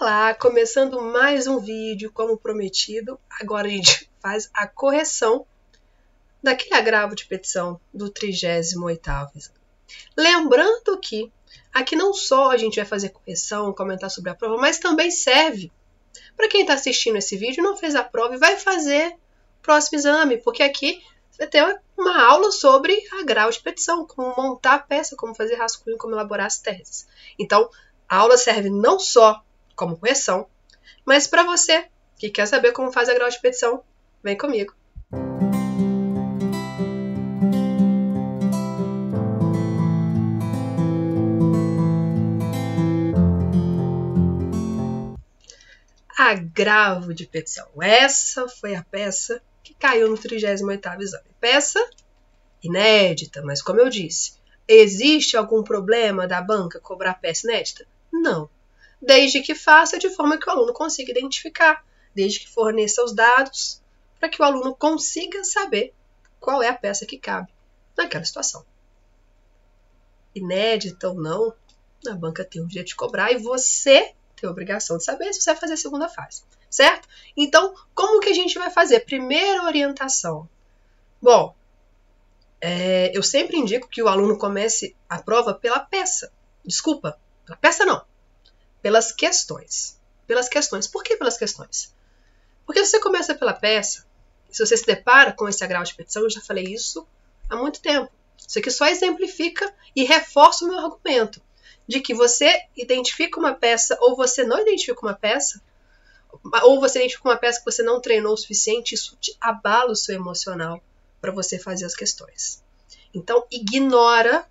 Olá, começando mais um vídeo como prometido. Agora a gente faz a correção daquele agravo de petição do 38º. Lembrando que aqui não só a gente vai fazer correção, comentar sobre a prova, mas também serve para quem está assistindo esse vídeo não fez a prova e vai fazer o próximo exame, porque aqui vai ter uma aula sobre agravo de petição, como montar a peça, como fazer rascunho, como elaborar as teses. Então, a aula serve não só como correção. Mas para você que quer saber como faz a grau de petição, vem comigo. Agravo de petição. Essa foi a peça que caiu no 38 exame. Peça inédita, mas como eu disse, existe algum problema da banca cobrar peça inédita? Não desde que faça de forma que o aluno consiga identificar, desde que forneça os dados, para que o aluno consiga saber qual é a peça que cabe naquela situação. Inédita ou não, a banca tem o direito de cobrar e você tem a obrigação de saber se você vai fazer a segunda fase, certo? Então, como que a gente vai fazer? Primeira orientação. Bom, é, eu sempre indico que o aluno comece a prova pela peça. Desculpa, pela peça não, pelas questões. Pelas questões. Por que pelas questões? Porque você começa pela peça, se você se depara com esse grau de petição, eu já falei isso há muito tempo. Isso aqui só exemplifica e reforça o meu argumento de que você identifica uma peça ou você não identifica uma peça, ou você identifica uma peça que você não treinou o suficiente, isso te abala o seu emocional para você fazer as questões. Então, ignora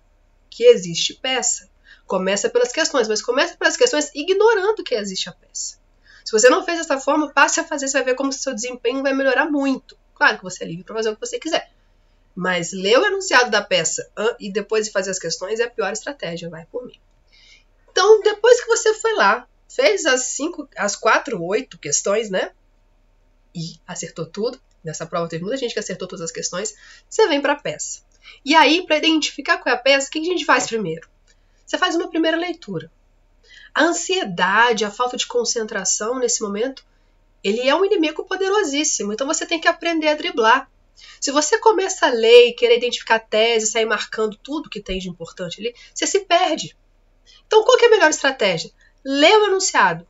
que existe peça. Começa pelas questões, mas começa pelas questões ignorando que existe a peça. Se você não fez dessa forma, passe a fazer, você vai ver como seu desempenho vai melhorar muito. Claro que você é livre para fazer o que você quiser. Mas ler o enunciado da peça e depois de fazer as questões é a pior estratégia, vai por mim. Então, depois que você foi lá, fez as cinco, as quatro, oito questões, né? E acertou tudo. Nessa prova teve muita gente que acertou todas as questões. Você vem para a peça. E aí, para identificar qual é a peça, o que a gente faz primeiro? Você faz uma primeira leitura. A ansiedade, a falta de concentração nesse momento, ele é um inimigo poderosíssimo, então você tem que aprender a driblar. Se você começa a ler e querer identificar a tese, sair marcando tudo que tem de importante ali, você se perde. Então, qual é a melhor estratégia? Lê o enunciado.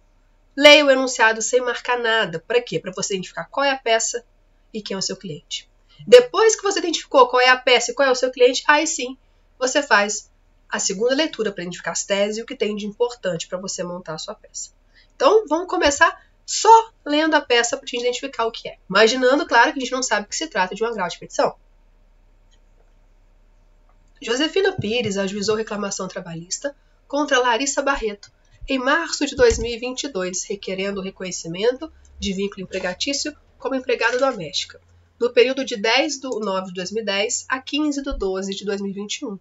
Leia o enunciado sem marcar nada. Para quê? Para você identificar qual é a peça e quem é o seu cliente. Depois que você identificou qual é a peça e qual é o seu cliente, aí sim você faz a segunda leitura para identificar as teses e o que tem de importante para você montar a sua peça. Então, vamos começar só lendo a peça para gente identificar o que é. Imaginando, claro, que a gente não sabe que se trata de uma grau de petição. Josefina Pires ajuizou reclamação trabalhista contra Larissa Barreto em março de 2022, requerendo o reconhecimento de vínculo empregatício como empregada doméstica, no período de 10 de 9 de 2010 a 15 de 12 de 2021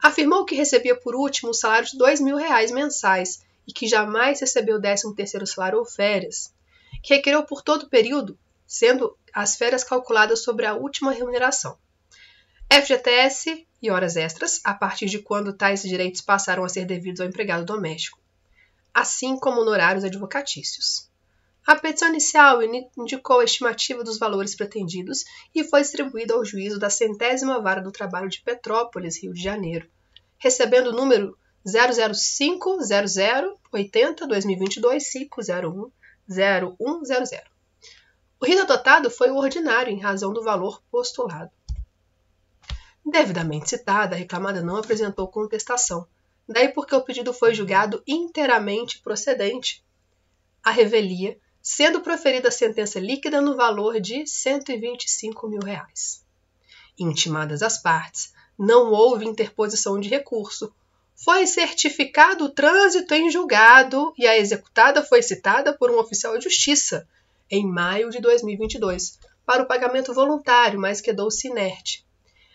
Afirmou que recebia por último um salário de dois mil reais mensais e que jamais recebeu décimo terceiro salário ou férias, que requereu por todo o período, sendo as férias calculadas sobre a última remuneração. FGTS e horas extras, a partir de quando tais direitos passaram a ser devidos ao empregado doméstico, assim como honorários advocatícios. A petição inicial indicou a estimativa dos valores pretendidos e foi distribuída ao juízo da centésima vara do trabalho de Petrópolis, Rio de Janeiro, recebendo o número 005 2022 501 0100. O rito adotado foi o ordinário em razão do valor postulado. Devidamente citada, a reclamada não apresentou contestação, daí porque o pedido foi julgado inteiramente procedente. A revelia sendo proferida a sentença líquida no valor de R$ 125 mil. Reais. Intimadas as partes, não houve interposição de recurso. Foi certificado o trânsito em julgado e a executada foi citada por um oficial de justiça em maio de 2022 para o pagamento voluntário, mas quedou-se inerte.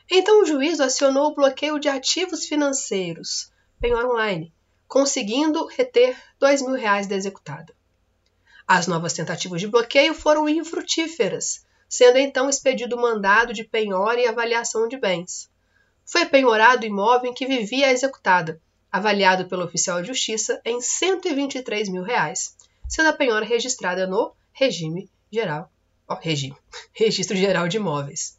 Então o juízo acionou o bloqueio de ativos financeiros, penhora online, conseguindo reter R$ 2 mil reais da executada. As novas tentativas de bloqueio foram infrutíferas, sendo então expedido mandado de penhora e avaliação de bens. Foi penhorado o imóvel em que vivia a executada, avaliado pelo oficial de justiça em 123 mil reais, sendo a penhora registrada no regime geral, ó, regime, registro geral de imóveis.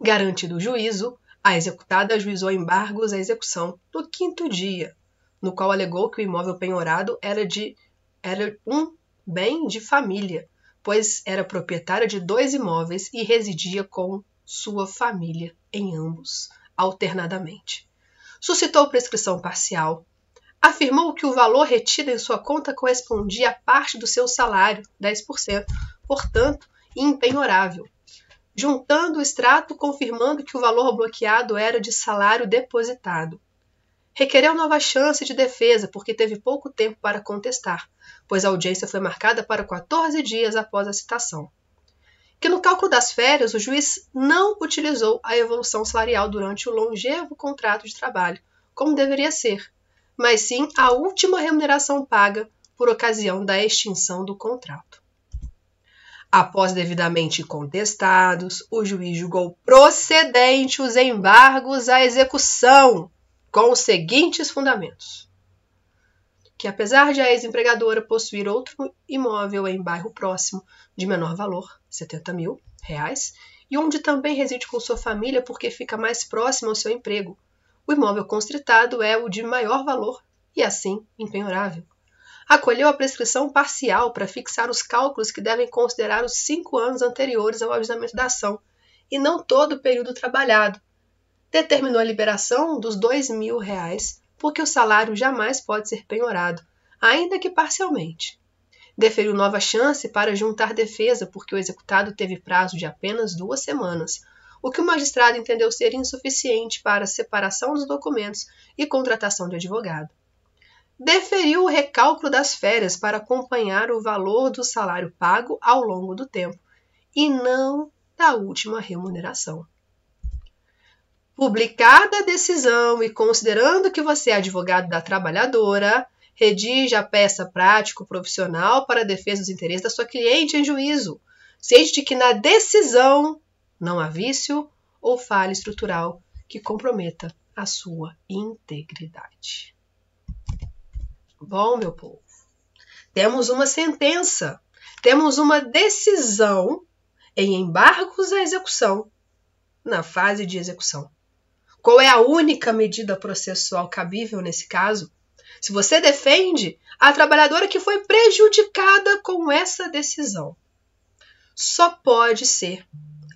Garantido o juízo, a executada ajuizou embargos à execução no quinto dia, no qual alegou que o imóvel penhorado era de era um bem de família, pois era proprietário de dois imóveis e residia com sua família em ambos, alternadamente. Suscitou prescrição parcial. Afirmou que o valor retido em sua conta correspondia a parte do seu salário, 10%, portanto, impenhorável. Juntando o extrato, confirmando que o valor bloqueado era de salário depositado requereu nova chance de defesa porque teve pouco tempo para contestar, pois a audiência foi marcada para 14 dias após a citação. Que no cálculo das férias, o juiz não utilizou a evolução salarial durante o longevo contrato de trabalho, como deveria ser, mas sim a última remuneração paga por ocasião da extinção do contrato. Após devidamente contestados, o juiz julgou procedente os embargos à execução, com os seguintes fundamentos: que apesar de a ex-empregadora possuir outro imóvel em bairro próximo de menor valor, 70 mil reais, e onde também reside com sua família porque fica mais próximo ao seu emprego, o imóvel constritado é o de maior valor e assim impenhorável. Acolheu a prescrição parcial para fixar os cálculos que devem considerar os cinco anos anteriores ao ajuizamento da ação, e não todo o período trabalhado, determinou a liberação dos dois mil reais, porque o salário jamais pode ser penhorado, ainda que parcialmente. Deferiu nova chance para juntar defesa, porque o executado teve prazo de apenas duas semanas, o que o magistrado entendeu ser insuficiente para a separação dos documentos e contratação de advogado. Deferiu o recálculo das férias para acompanhar o valor do salário pago ao longo do tempo, e não da última remuneração. Publicada a decisão e considerando que você é advogado da trabalhadora, redija a peça prático-profissional para defesa dos interesses da sua cliente em juízo, ciente de que na decisão não há vício ou falha estrutural que comprometa a sua integridade. Bom, meu povo, temos uma sentença, temos uma decisão em embargos à execução, na fase de execução. Qual é a única medida processual cabível nesse caso? Se você defende a trabalhadora que foi prejudicada com essa decisão, só pode ser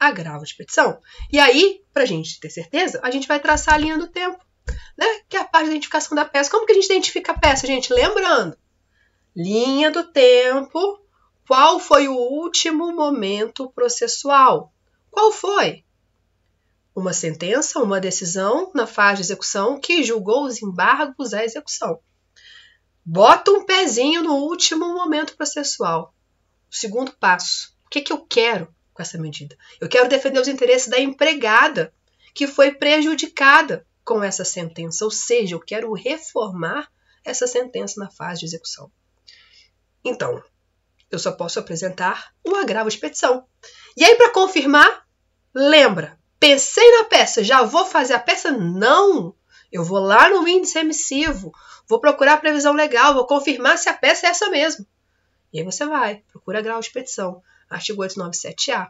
agravo de petição. E aí, para a gente ter certeza, a gente vai traçar a linha do tempo, né? que é a parte da identificação da peça. Como que a gente identifica a peça, gente? Lembrando, linha do tempo, qual foi o último momento processual? Qual foi? uma sentença, uma decisão na fase de execução que julgou os embargos à execução. Bota um pezinho no último momento processual. O segundo passo. O que, é que eu quero com essa medida? Eu quero defender os interesses da empregada que foi prejudicada com essa sentença, ou seja, eu quero reformar essa sentença na fase de execução. Então, eu só posso apresentar o um agravo de petição. E aí, para confirmar, lembra, Pensei na peça, já vou fazer a peça? Não! Eu vou lá no índice remissivo, vou procurar a previsão legal, vou confirmar se a peça é essa mesmo. E aí você vai, procura grau de petição, artigo 897A,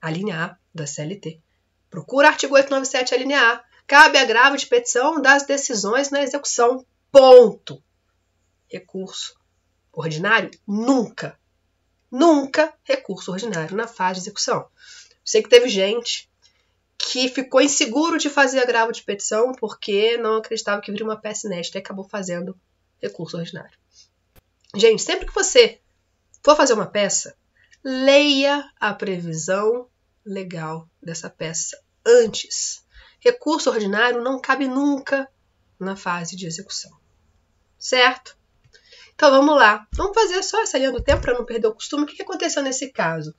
a linha A da CLT. Procura artigo 897, a linha A. Cabe agravo de petição das decisões na execução. Ponto. Recurso ordinário? Nunca. Nunca recurso ordinário na fase de execução. Sei que teve gente que ficou inseguro de fazer agravo de petição porque não acreditava que viria uma peça inédita e acabou fazendo recurso ordinário. Gente, sempre que você for fazer uma peça, leia a previsão legal dessa peça antes. Recurso ordinário não cabe nunca na fase de execução, certo? Então vamos lá, vamos fazer só essa linha do tempo para não perder o costume. O que aconteceu nesse caso?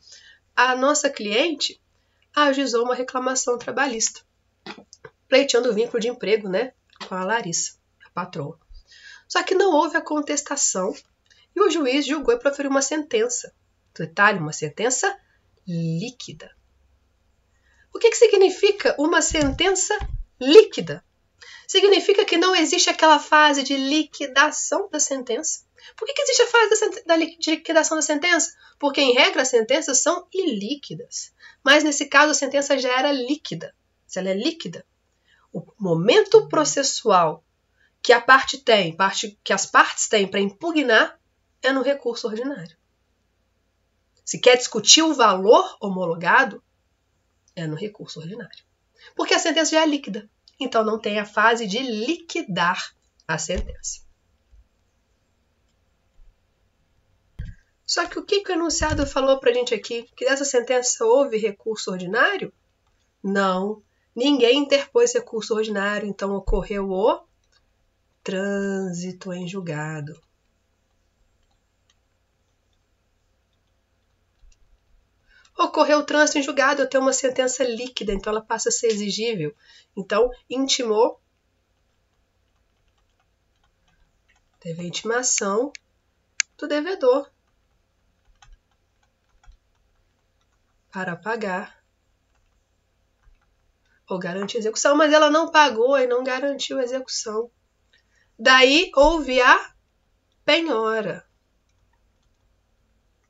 A nossa cliente ajuizou uma reclamação trabalhista, pleiteando o vínculo de emprego né, com a Larissa, a patroa. Só que não houve a contestação e o juiz julgou e proferiu uma sentença. Detalhe, uma sentença líquida. O que, que significa uma sentença líquida? significa que não existe aquela fase de liquidação da sentença. Por que, que existe a fase da, de liquidação da sentença? Porque, em regra, as sentenças são ilíquidas. Mas, nesse caso, a sentença já era líquida. Se ela é líquida, o momento processual que a parte tem, parte, que as partes têm para impugnar, é no recurso ordinário. Se quer discutir o valor homologado, é no recurso ordinário. Porque a sentença já é líquida. Então não tem a fase de liquidar a sentença. Só que o que, que o enunciado falou para a gente aqui? Que dessa sentença houve recurso ordinário? Não. Ninguém interpôs recurso ordinário, então ocorreu o trânsito em julgado. Ocorreu o trânsito em julgado, eu tenho uma sentença líquida, então ela passa a ser exigível. Então, intimou, teve intimação do devedor para pagar ou garantir execução, mas ela não pagou e não garantiu execução. Daí houve a penhora.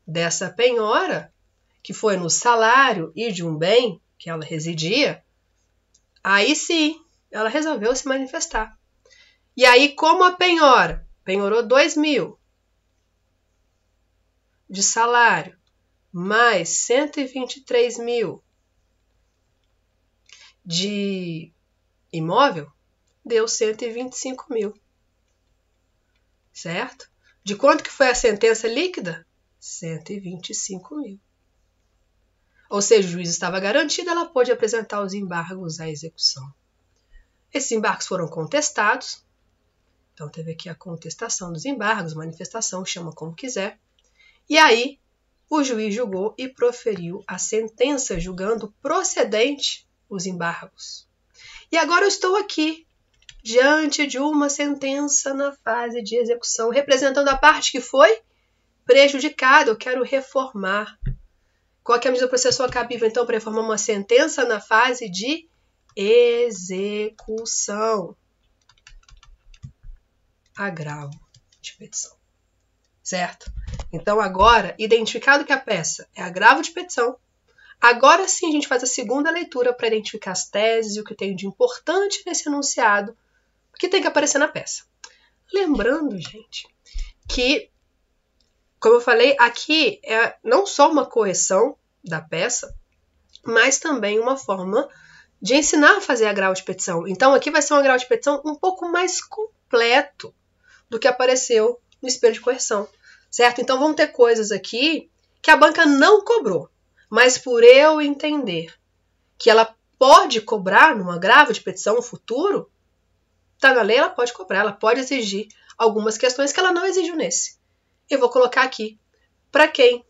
Dessa penhora, que foi no salário e de um bem que ela residia, aí sim ela resolveu se manifestar. E aí, como a penhora? Penhorou 2 mil de salário, mais 123 mil de imóvel, deu 125 mil. Certo? De quanto que foi a sentença líquida? 125 mil ou seja, o juiz estava garantido, ela pôde apresentar os embargos à execução. Esses embargos foram contestados, então teve aqui a contestação dos embargos, manifestação, chama como quiser, e aí o juiz julgou e proferiu a sentença julgando procedente os embargos. E agora eu estou aqui diante de uma sentença na fase de execução, representando a parte que foi prejudicada. Eu quero reformar qual é a medida processual cabível, então, para formar uma sentença na fase de execução? Agravo de petição. Certo? Então, agora, identificado que a peça é agravo de petição, agora sim a gente faz a segunda leitura para identificar as teses e o que tem de importante nesse enunciado que tem que aparecer na peça. Lembrando, gente, que como eu falei, aqui é não só uma correção da peça, mas também uma forma de ensinar a fazer a grau de petição. Então aqui vai ser uma grau de petição um pouco mais completo do que apareceu no espelho de correção, certo? Então vão ter coisas aqui que a banca não cobrou, mas por eu entender que ela pode cobrar numa grava de petição no futuro, tá na lei, ela pode cobrar, ela pode exigir algumas questões que ela não exigiu nesse. Eu vou colocar aqui para quem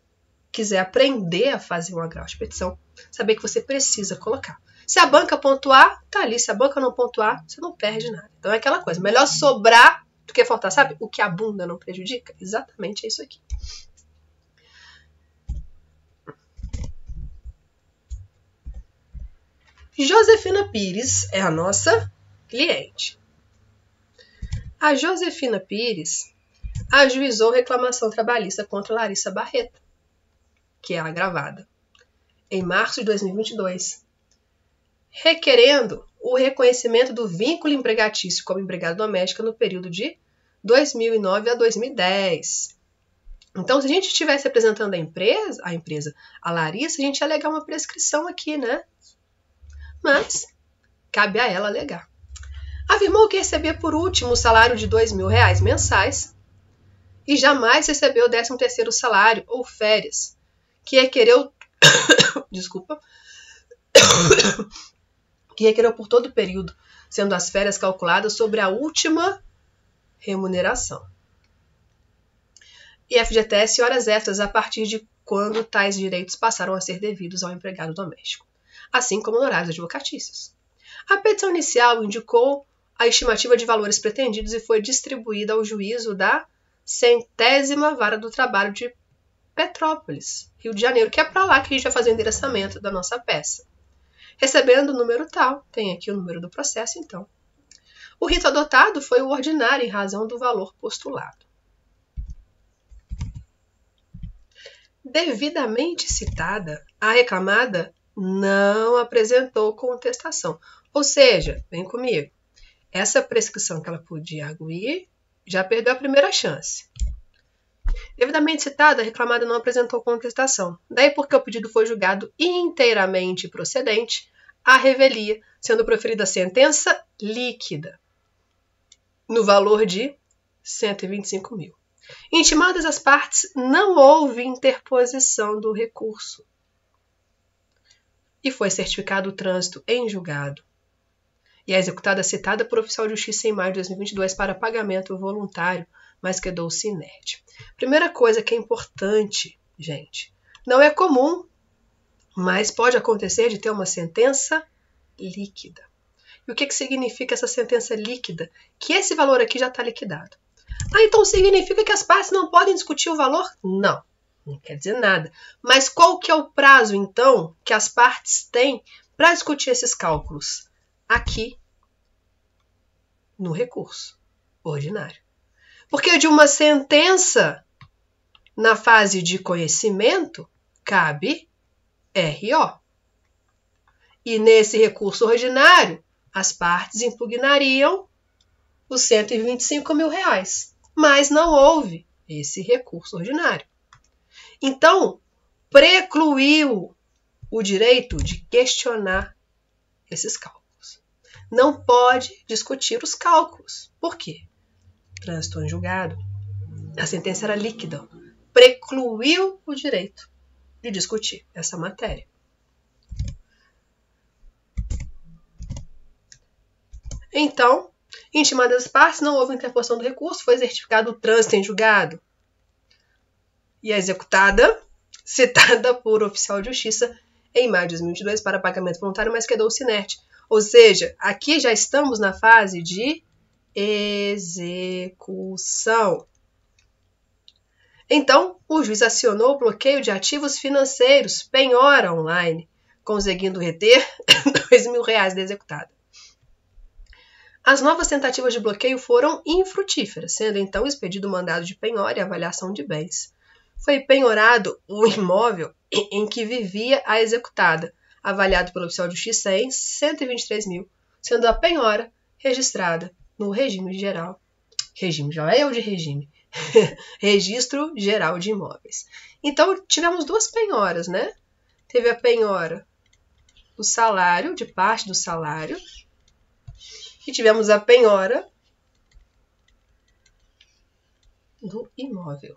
quiser aprender a fazer uma grau de petição, saber que você precisa colocar. Se a banca pontuar, tá ali. Se a banca não pontuar, você não perde nada. Então é aquela coisa, melhor sobrar do que faltar, sabe? O que a bunda não prejudica? Exatamente é isso aqui. Josefina Pires é a nossa cliente. A Josefina Pires ajuizou reclamação trabalhista contra Larissa Barreto, que é agravada, em março de 2022, requerendo o reconhecimento do vínculo empregatício como empregada doméstica no período de 2009 a 2010. Então, se a gente estivesse representando a empresa, a empresa, a Larissa, a gente ia alegar uma prescrição aqui, né? Mas cabe a ela alegar. Afirmou que recebia por último o salário de R$ 2.000 mensais e jamais recebeu o 13º salário ou férias, que requereu é desculpa, que requereu é por todo o período, sendo as férias calculadas sobre a última remuneração. E FGTS e horas extras a partir de quando tais direitos passaram a ser devidos ao empregado doméstico, assim como honorários advocatícios. A petição inicial indicou a estimativa de valores pretendidos e foi distribuída ao juízo da centésima vara do trabalho de Petrópolis, Rio de Janeiro, que é para lá que a gente vai fazer o endereçamento da nossa peça. Recebendo o número tal, tem aqui o número do processo, então. O rito adotado foi o ordinário em razão do valor postulado. Devidamente citada, a reclamada não apresentou contestação. Ou seja, vem comigo, essa prescrição que ela podia arguir, já perdeu a primeira chance. Devidamente citada, a reclamada não apresentou contestação. Daí porque o pedido foi julgado inteiramente procedente, a revelia, sendo proferida a sentença líquida, no valor de 125 mil. Intimadas as partes, não houve interposição do recurso. E foi certificado o trânsito em julgado e é executada citada por oficial de justiça em maio de 2022 para pagamento voluntário, mas quedou-se inerte. Primeira coisa que é importante, gente, não é comum, mas pode acontecer de ter uma sentença líquida. E o que, que significa essa sentença líquida? Que esse valor aqui já está liquidado. Ah, então significa que as partes não podem discutir o valor? Não, não quer dizer nada. Mas qual que é o prazo, então, que as partes têm para discutir esses cálculos? aqui no recurso ordinário. Porque de uma sentença na fase de conhecimento cabe RO. E nesse recurso ordinário, as partes impugnariam os 125 mil reais. Mas não houve esse recurso ordinário. Então, precluiu o direito de questionar esses cálculos não pode discutir os cálculos. Por quê? Trânsito em julgado. A sentença era líquida. Precluiu o direito de discutir essa matéria. Então, intimadas as partes, não houve interposição do recurso, foi certificado o trânsito em julgado. E a é executada, citada por oficial de justiça em maio de 2022 para pagamento voluntário, mas quedou-se inerte ou seja, aqui já estamos na fase de execução. Então, o juiz acionou o bloqueio de ativos financeiros, penhora online, conseguindo reter R$ 2.000 da executada. As novas tentativas de bloqueio foram infrutíferas, sendo então expedido o mandado de penhora e avaliação de bens. Foi penhorado o imóvel em que vivia a executada, avaliado pelo oficial de justiça em 123 mil, sendo a penhora registrada no regime geral. Regime, já é o de regime. Registro Geral de Imóveis. Então, tivemos duas penhoras, né? Teve a penhora do salário, de parte do salário, e tivemos a penhora do imóvel.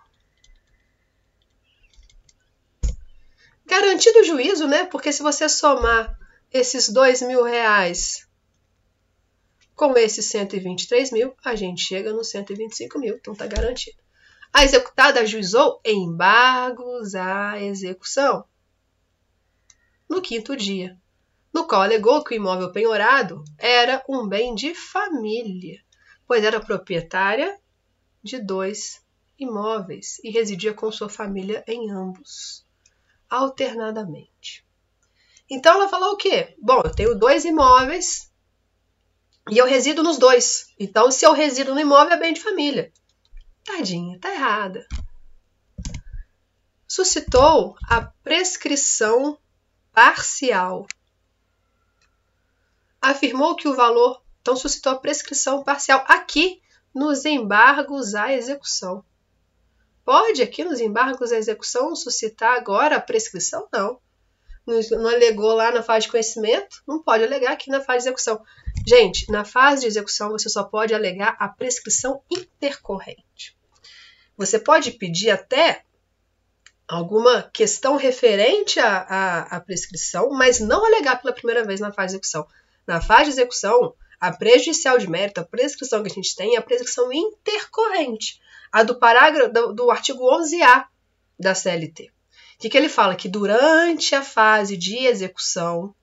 Garantido o juízo, né? Porque se você somar esses dois mil reais com esses 123 mil, a gente chega nos 125 mil, então tá garantido. A executada ajuizou embargos à execução no quinto dia, no qual alegou que o imóvel penhorado era um bem de família, pois era proprietária de dois imóveis e residia com sua família em ambos alternadamente. Então ela falou o quê? Bom, eu tenho dois imóveis e eu resido nos dois. Então, se eu resido no imóvel, é bem de família. Tadinha, tá errada. Suscitou a prescrição parcial. Afirmou que o valor. Então, suscitou a prescrição parcial aqui nos embargos à execução. Pode aqui nos embargos da execução suscitar agora a prescrição? Não. Não alegou lá na fase de conhecimento? Não pode alegar aqui na fase de execução. Gente, na fase de execução você só pode alegar a prescrição intercorrente. Você pode pedir até alguma questão referente à, à, à, prescrição, mas não alegar pela primeira vez na fase de execução. Na fase de execução, a prejudicial de mérito, a prescrição que a gente tem é a prescrição intercorrente a do parágrafo do, do artigo 11A da CLT. que, que ele fala? Que durante a fase de execução,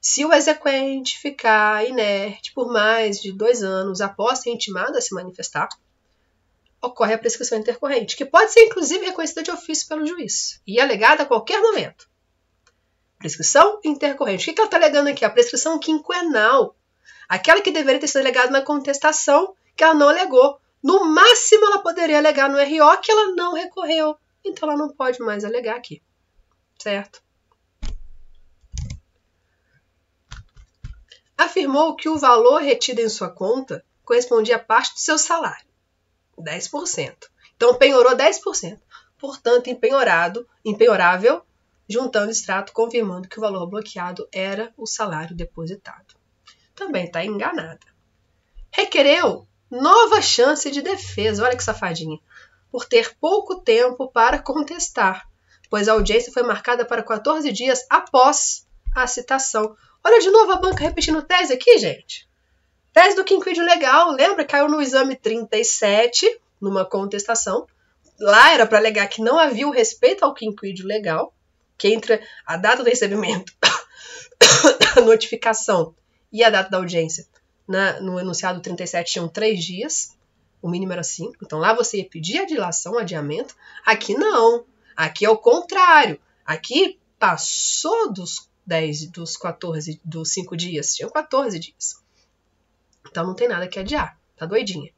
se o exequente ficar inerte por mais de dois anos após ser intimado a se manifestar, ocorre a prescrição intercorrente, que pode ser inclusive reconhecida de ofício pelo juiz e alegada a qualquer momento. Prescrição intercorrente. O que ela está alegando aqui? A prescrição quinquenal. Aquela que deveria ter sido alegada na contestação, que ela não alegou, no máximo, ela poderia alegar no RO que ela não recorreu. Então, ela não pode mais alegar aqui. Certo? Afirmou que o valor retido em sua conta correspondia a parte do seu salário, 10%. Então, penhorou 10%. Portanto, empenhorado, empenhorável, juntando extrato, confirmando que o valor bloqueado era o salário depositado. Também está enganada. Requereu nova chance de defesa, olha que safadinha, por ter pouco tempo para contestar, pois a audiência foi marcada para 14 dias após a citação. Olha de novo a banca repetindo tese aqui, gente. Tese do quinquídeo legal, lembra? Caiu no exame 37, numa contestação. Lá era para alegar que não havia o respeito ao quinquídeo legal, que entre a data do recebimento, a notificação e a data da audiência na, né, no enunciado 37 tinham três dias, o mínimo era cinco. Então lá você ia pedir a dilação, adiamento. Aqui não. Aqui é o contrário. Aqui passou dos 10, dos 14, dos 5 dias. Tinham 14 dias. Então não tem nada que adiar. Tá doidinha.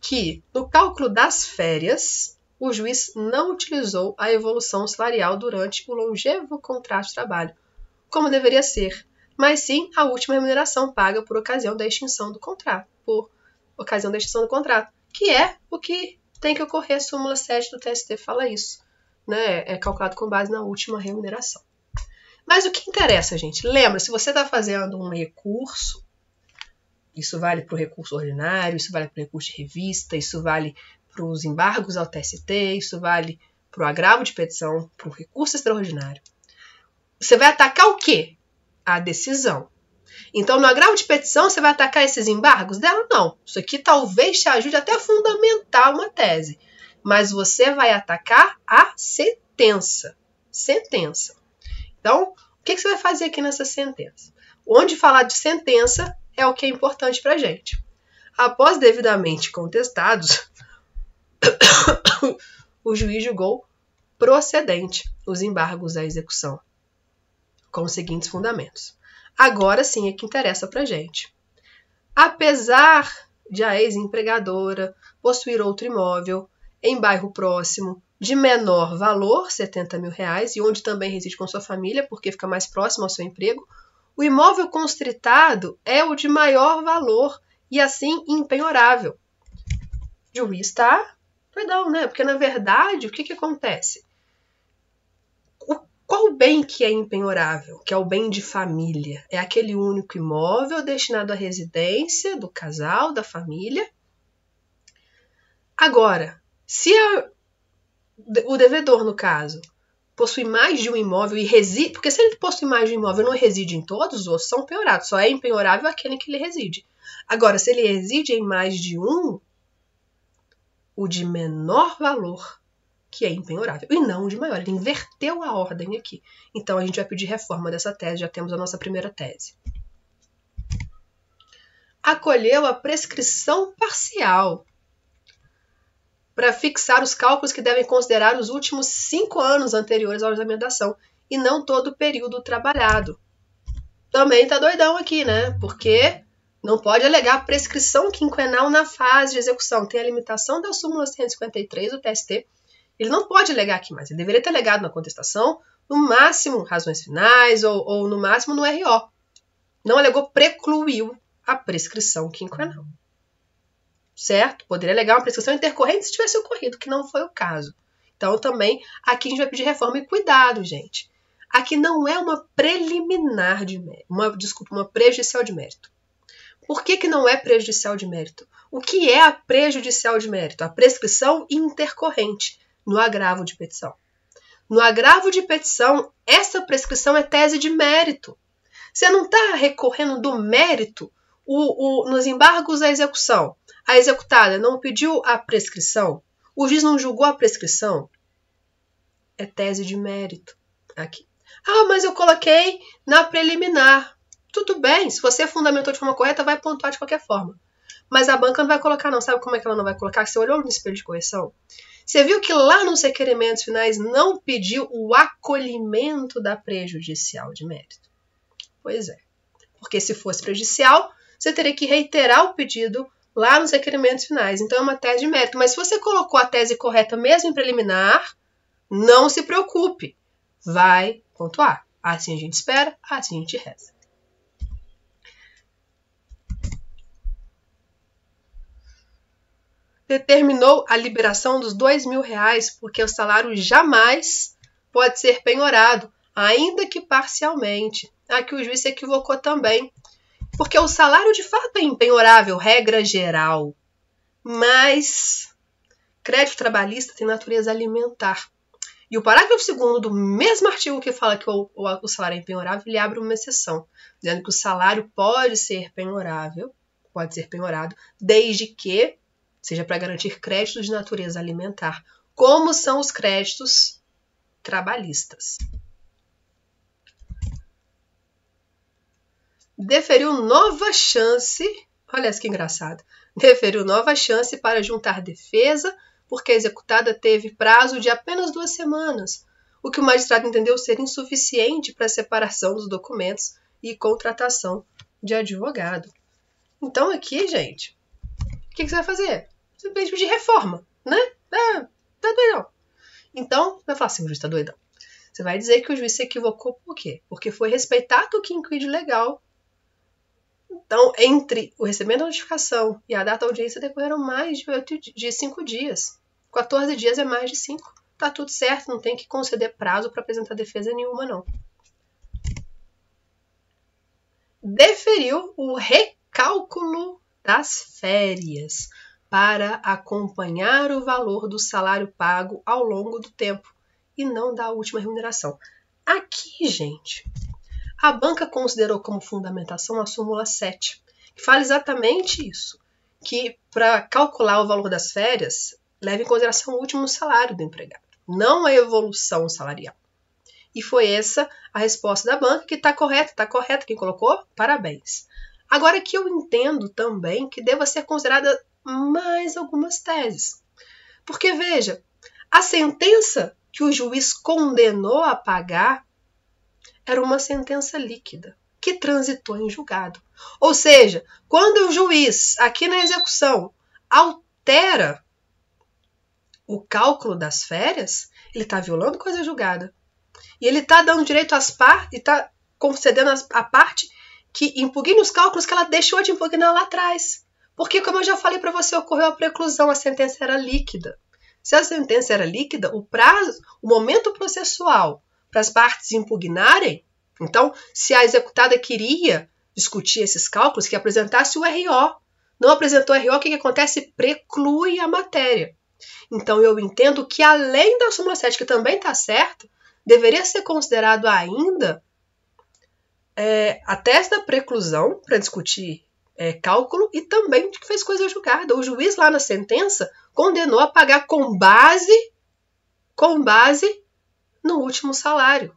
Que no cálculo das férias, o juiz não utilizou a evolução salarial durante o longevo contrato de trabalho, como deveria ser mas sim a última remuneração paga por ocasião da extinção do contrato, por ocasião da extinção do contrato, que é o que tem que ocorrer, a súmula 7 do TST fala isso, né? É calculado com base na última remuneração. Mas o que interessa, gente? Lembra, se você está fazendo um recurso, isso vale para o recurso ordinário, isso vale para o recurso de revista, isso vale para os embargos ao TST, isso vale para o agravo de petição, para o recurso extraordinário. Você vai atacar o quê? a decisão. Então, no agravo de petição, você vai atacar esses embargos dela? Não. Isso aqui talvez te ajude até a fundamentar uma tese. Mas você vai atacar a sentença. Sentença. Então, o que você vai fazer aqui nessa sentença? Onde falar de sentença é o que é importante para gente. Após devidamente contestados, o juiz julgou procedente os embargos à execução com os seguintes fundamentos. Agora sim é que interessa para gente. Apesar de a ex-empregadora possuir outro imóvel em bairro próximo de menor valor, 70 mil reais, e onde também reside com sua família, porque fica mais próximo ao seu emprego, o imóvel constritado é o de maior valor e assim impenhorável. Juiz tá não, né? Porque na verdade, o que, que acontece? Qual o bem que é impenhorável, que é o bem de família? É aquele único imóvel destinado à residência do casal, da família. Agora, se a, o devedor, no caso, possui mais de um imóvel e reside. Porque se ele possui mais de um imóvel não reside em todos, os outros são penhorados, só é impenhorável aquele em que ele reside. Agora, se ele reside em mais de um, o de menor valor que é impenhorável, e não de maior. Ele inverteu a ordem aqui. Então a gente vai pedir reforma dessa tese, já temos a nossa primeira tese. Acolheu a prescrição parcial para fixar os cálculos que devem considerar os últimos cinco anos anteriores ao orçamento e não todo o período trabalhado. Também tá doidão aqui, né? Porque não pode alegar prescrição quinquenal na fase de execução. Tem a limitação da súmula 153 do TST ele não pode alegar aqui mais, ele deveria ter alegado na contestação, no máximo razões finais ou, ou no máximo no RO. Não alegou, precluiu a prescrição quinquenal. Certo? Poderia alegar uma prescrição intercorrente se tivesse ocorrido, que não foi o caso. Então, também, aqui a gente vai pedir reforma e cuidado, gente. Aqui não é uma preliminar de mérito, uma, desculpa, uma prejudicial de mérito. Por que, que não é prejudicial de mérito? O que é a prejudicial de mérito? A prescrição intercorrente no agravo de petição. No agravo de petição, essa prescrição é tese de mérito. Você não está recorrendo do mérito o, o, nos embargos à execução. A executada não pediu a prescrição, o juiz não julgou a prescrição. É tese de mérito aqui. Ah, mas eu coloquei na preliminar. Tudo bem, se você é fundamentou de forma correta, vai pontuar de qualquer forma. Mas a banca não vai colocar, não. Sabe como é que ela não vai colocar? Você olhou no espelho de correção? Você viu que lá nos requerimentos finais não pediu o acolhimento da prejudicial de mérito? Pois é. Porque se fosse prejudicial, você teria que reiterar o pedido lá nos requerimentos finais. Então é uma tese de mérito. Mas se você colocou a tese correta mesmo em preliminar, não se preocupe. Vai pontuar. Assim a gente espera, assim a gente reza. determinou a liberação dos dois mil reais, porque o salário jamais pode ser penhorado, ainda que parcialmente. Aqui o juiz se equivocou também, porque o salário de fato é impenhorável, regra geral. Mas crédito trabalhista tem natureza alimentar. E o parágrafo segundo do mesmo artigo que fala que o, o, o, salário é impenhorável ele abre uma exceção, dizendo que o salário pode ser penhorável, pode ser penhorado, desde que seja para garantir créditos de natureza alimentar, como são os créditos trabalhistas. Deferiu nova chance, olha que engraçado, deferiu nova chance para juntar defesa, porque a executada teve prazo de apenas duas semanas, o que o magistrado entendeu ser insuficiente para a separação dos documentos e contratação de advogado. Então, aqui, gente, o que, que você vai fazer? simplesmente de reforma, né? É, tá doidão. Então, vai falar assim, o juiz tá doidão. Você vai dizer que o juiz se equivocou por quê? Porque foi respeitado o quinquid legal. Então, entre o recebimento da notificação e a data da audiência decorreram mais de, 8, de 5 dias. 14 dias é mais de 5. Tá tudo certo, não tem que conceder prazo para apresentar defesa nenhuma, não. Deferiu o recálculo das férias para acompanhar o valor do salário pago ao longo do tempo e não da última remuneração. Aqui, gente, a banca considerou como fundamentação a súmula 7, que fala exatamente isso, que para calcular o valor das férias, leva em consideração o último salário do empregado, não a evolução salarial. E foi essa a resposta da banca, que está correta, está correta. Quem colocou? Parabéns. Agora que eu entendo também que deva ser considerada mais algumas teses. Porque veja, a sentença que o juiz condenou a pagar era uma sentença líquida que transitou em julgado. Ou seja, quando o juiz, aqui na execução, altera o cálculo das férias, ele está violando coisa julgada. E ele está dando direito às partes, e está concedendo a parte que impugne os cálculos que ela deixou de impugnar lá atrás. Porque, como eu já falei para você, ocorreu a preclusão, a sentença era líquida. Se a sentença era líquida, o prazo, o momento processual para as partes impugnarem, então, se a executada queria discutir esses cálculos, que apresentasse o RO. Não apresentou o RO, o que, que acontece? Preclui a matéria. Então, eu entendo que, além da súmula 7, que também está certa, deveria ser considerado ainda é, a tese da preclusão para discutir é, cálculo e também de que fez coisa julgada. O juiz lá na sentença condenou a pagar com base, com base no último salário.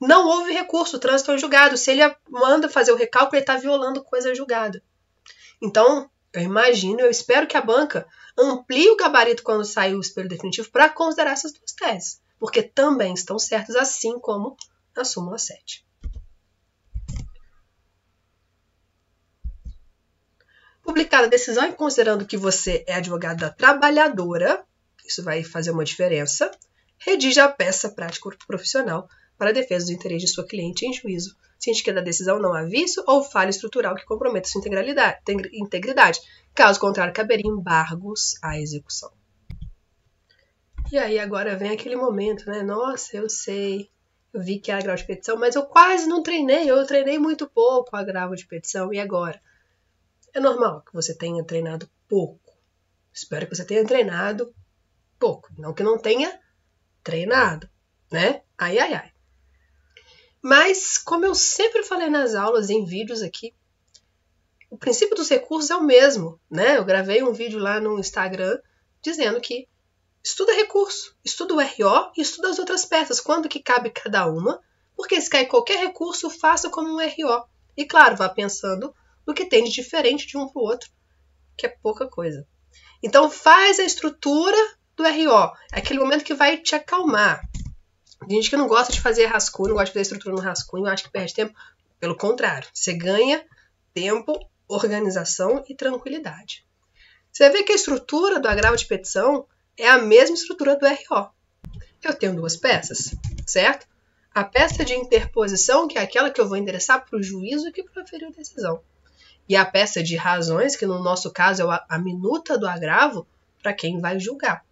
Não houve recurso, o trânsito é julgado. Se ele manda fazer o recálculo, ele está violando coisa julgada. Então, eu imagino, eu espero que a banca amplie o gabarito quando sair o espelho definitivo para considerar essas duas teses, porque também estão certas, assim como a súmula 7. Publicada a decisão e considerando que você é advogada trabalhadora, isso vai fazer uma diferença, redija a peça prática profissional para a defesa dos interesses de sua cliente em juízo, sente que da decisão não há vício ou falha estrutural que comprometa sua integridade. Caso contrário, caberia embargos à execução. E aí agora vem aquele momento, né? Nossa, eu sei, eu vi que era grau de petição, mas eu quase não treinei, eu treinei muito pouco a grau de petição, e agora? É normal que você tenha treinado pouco. Espero que você tenha treinado pouco, não que não tenha treinado, né? Ai, ai, ai. Mas, como eu sempre falei nas aulas, em vídeos aqui, o princípio dos recursos é o mesmo, né? Eu gravei um vídeo lá no Instagram dizendo que estuda recurso, estuda o RO e estuda as outras peças, quando que cabe cada uma, porque se cair qualquer recurso, faça como um RO. E claro, vá pensando do que tem de diferente de um para o outro, que é pouca coisa. Então faz a estrutura do RO, é aquele momento que vai te acalmar. Tem gente que não gosta de fazer rascunho, não gosta de fazer estrutura no rascunho, acha que perde tempo. Pelo contrário, você ganha tempo, organização e tranquilidade. Você vê que a estrutura do agravo de petição é a mesma estrutura do RO. Eu tenho duas peças, certo? A peça de interposição, que é aquela que eu vou endereçar para o juízo que proferiu a decisão e a peça de razões, que no nosso caso é a minuta do agravo, para quem vai julgar.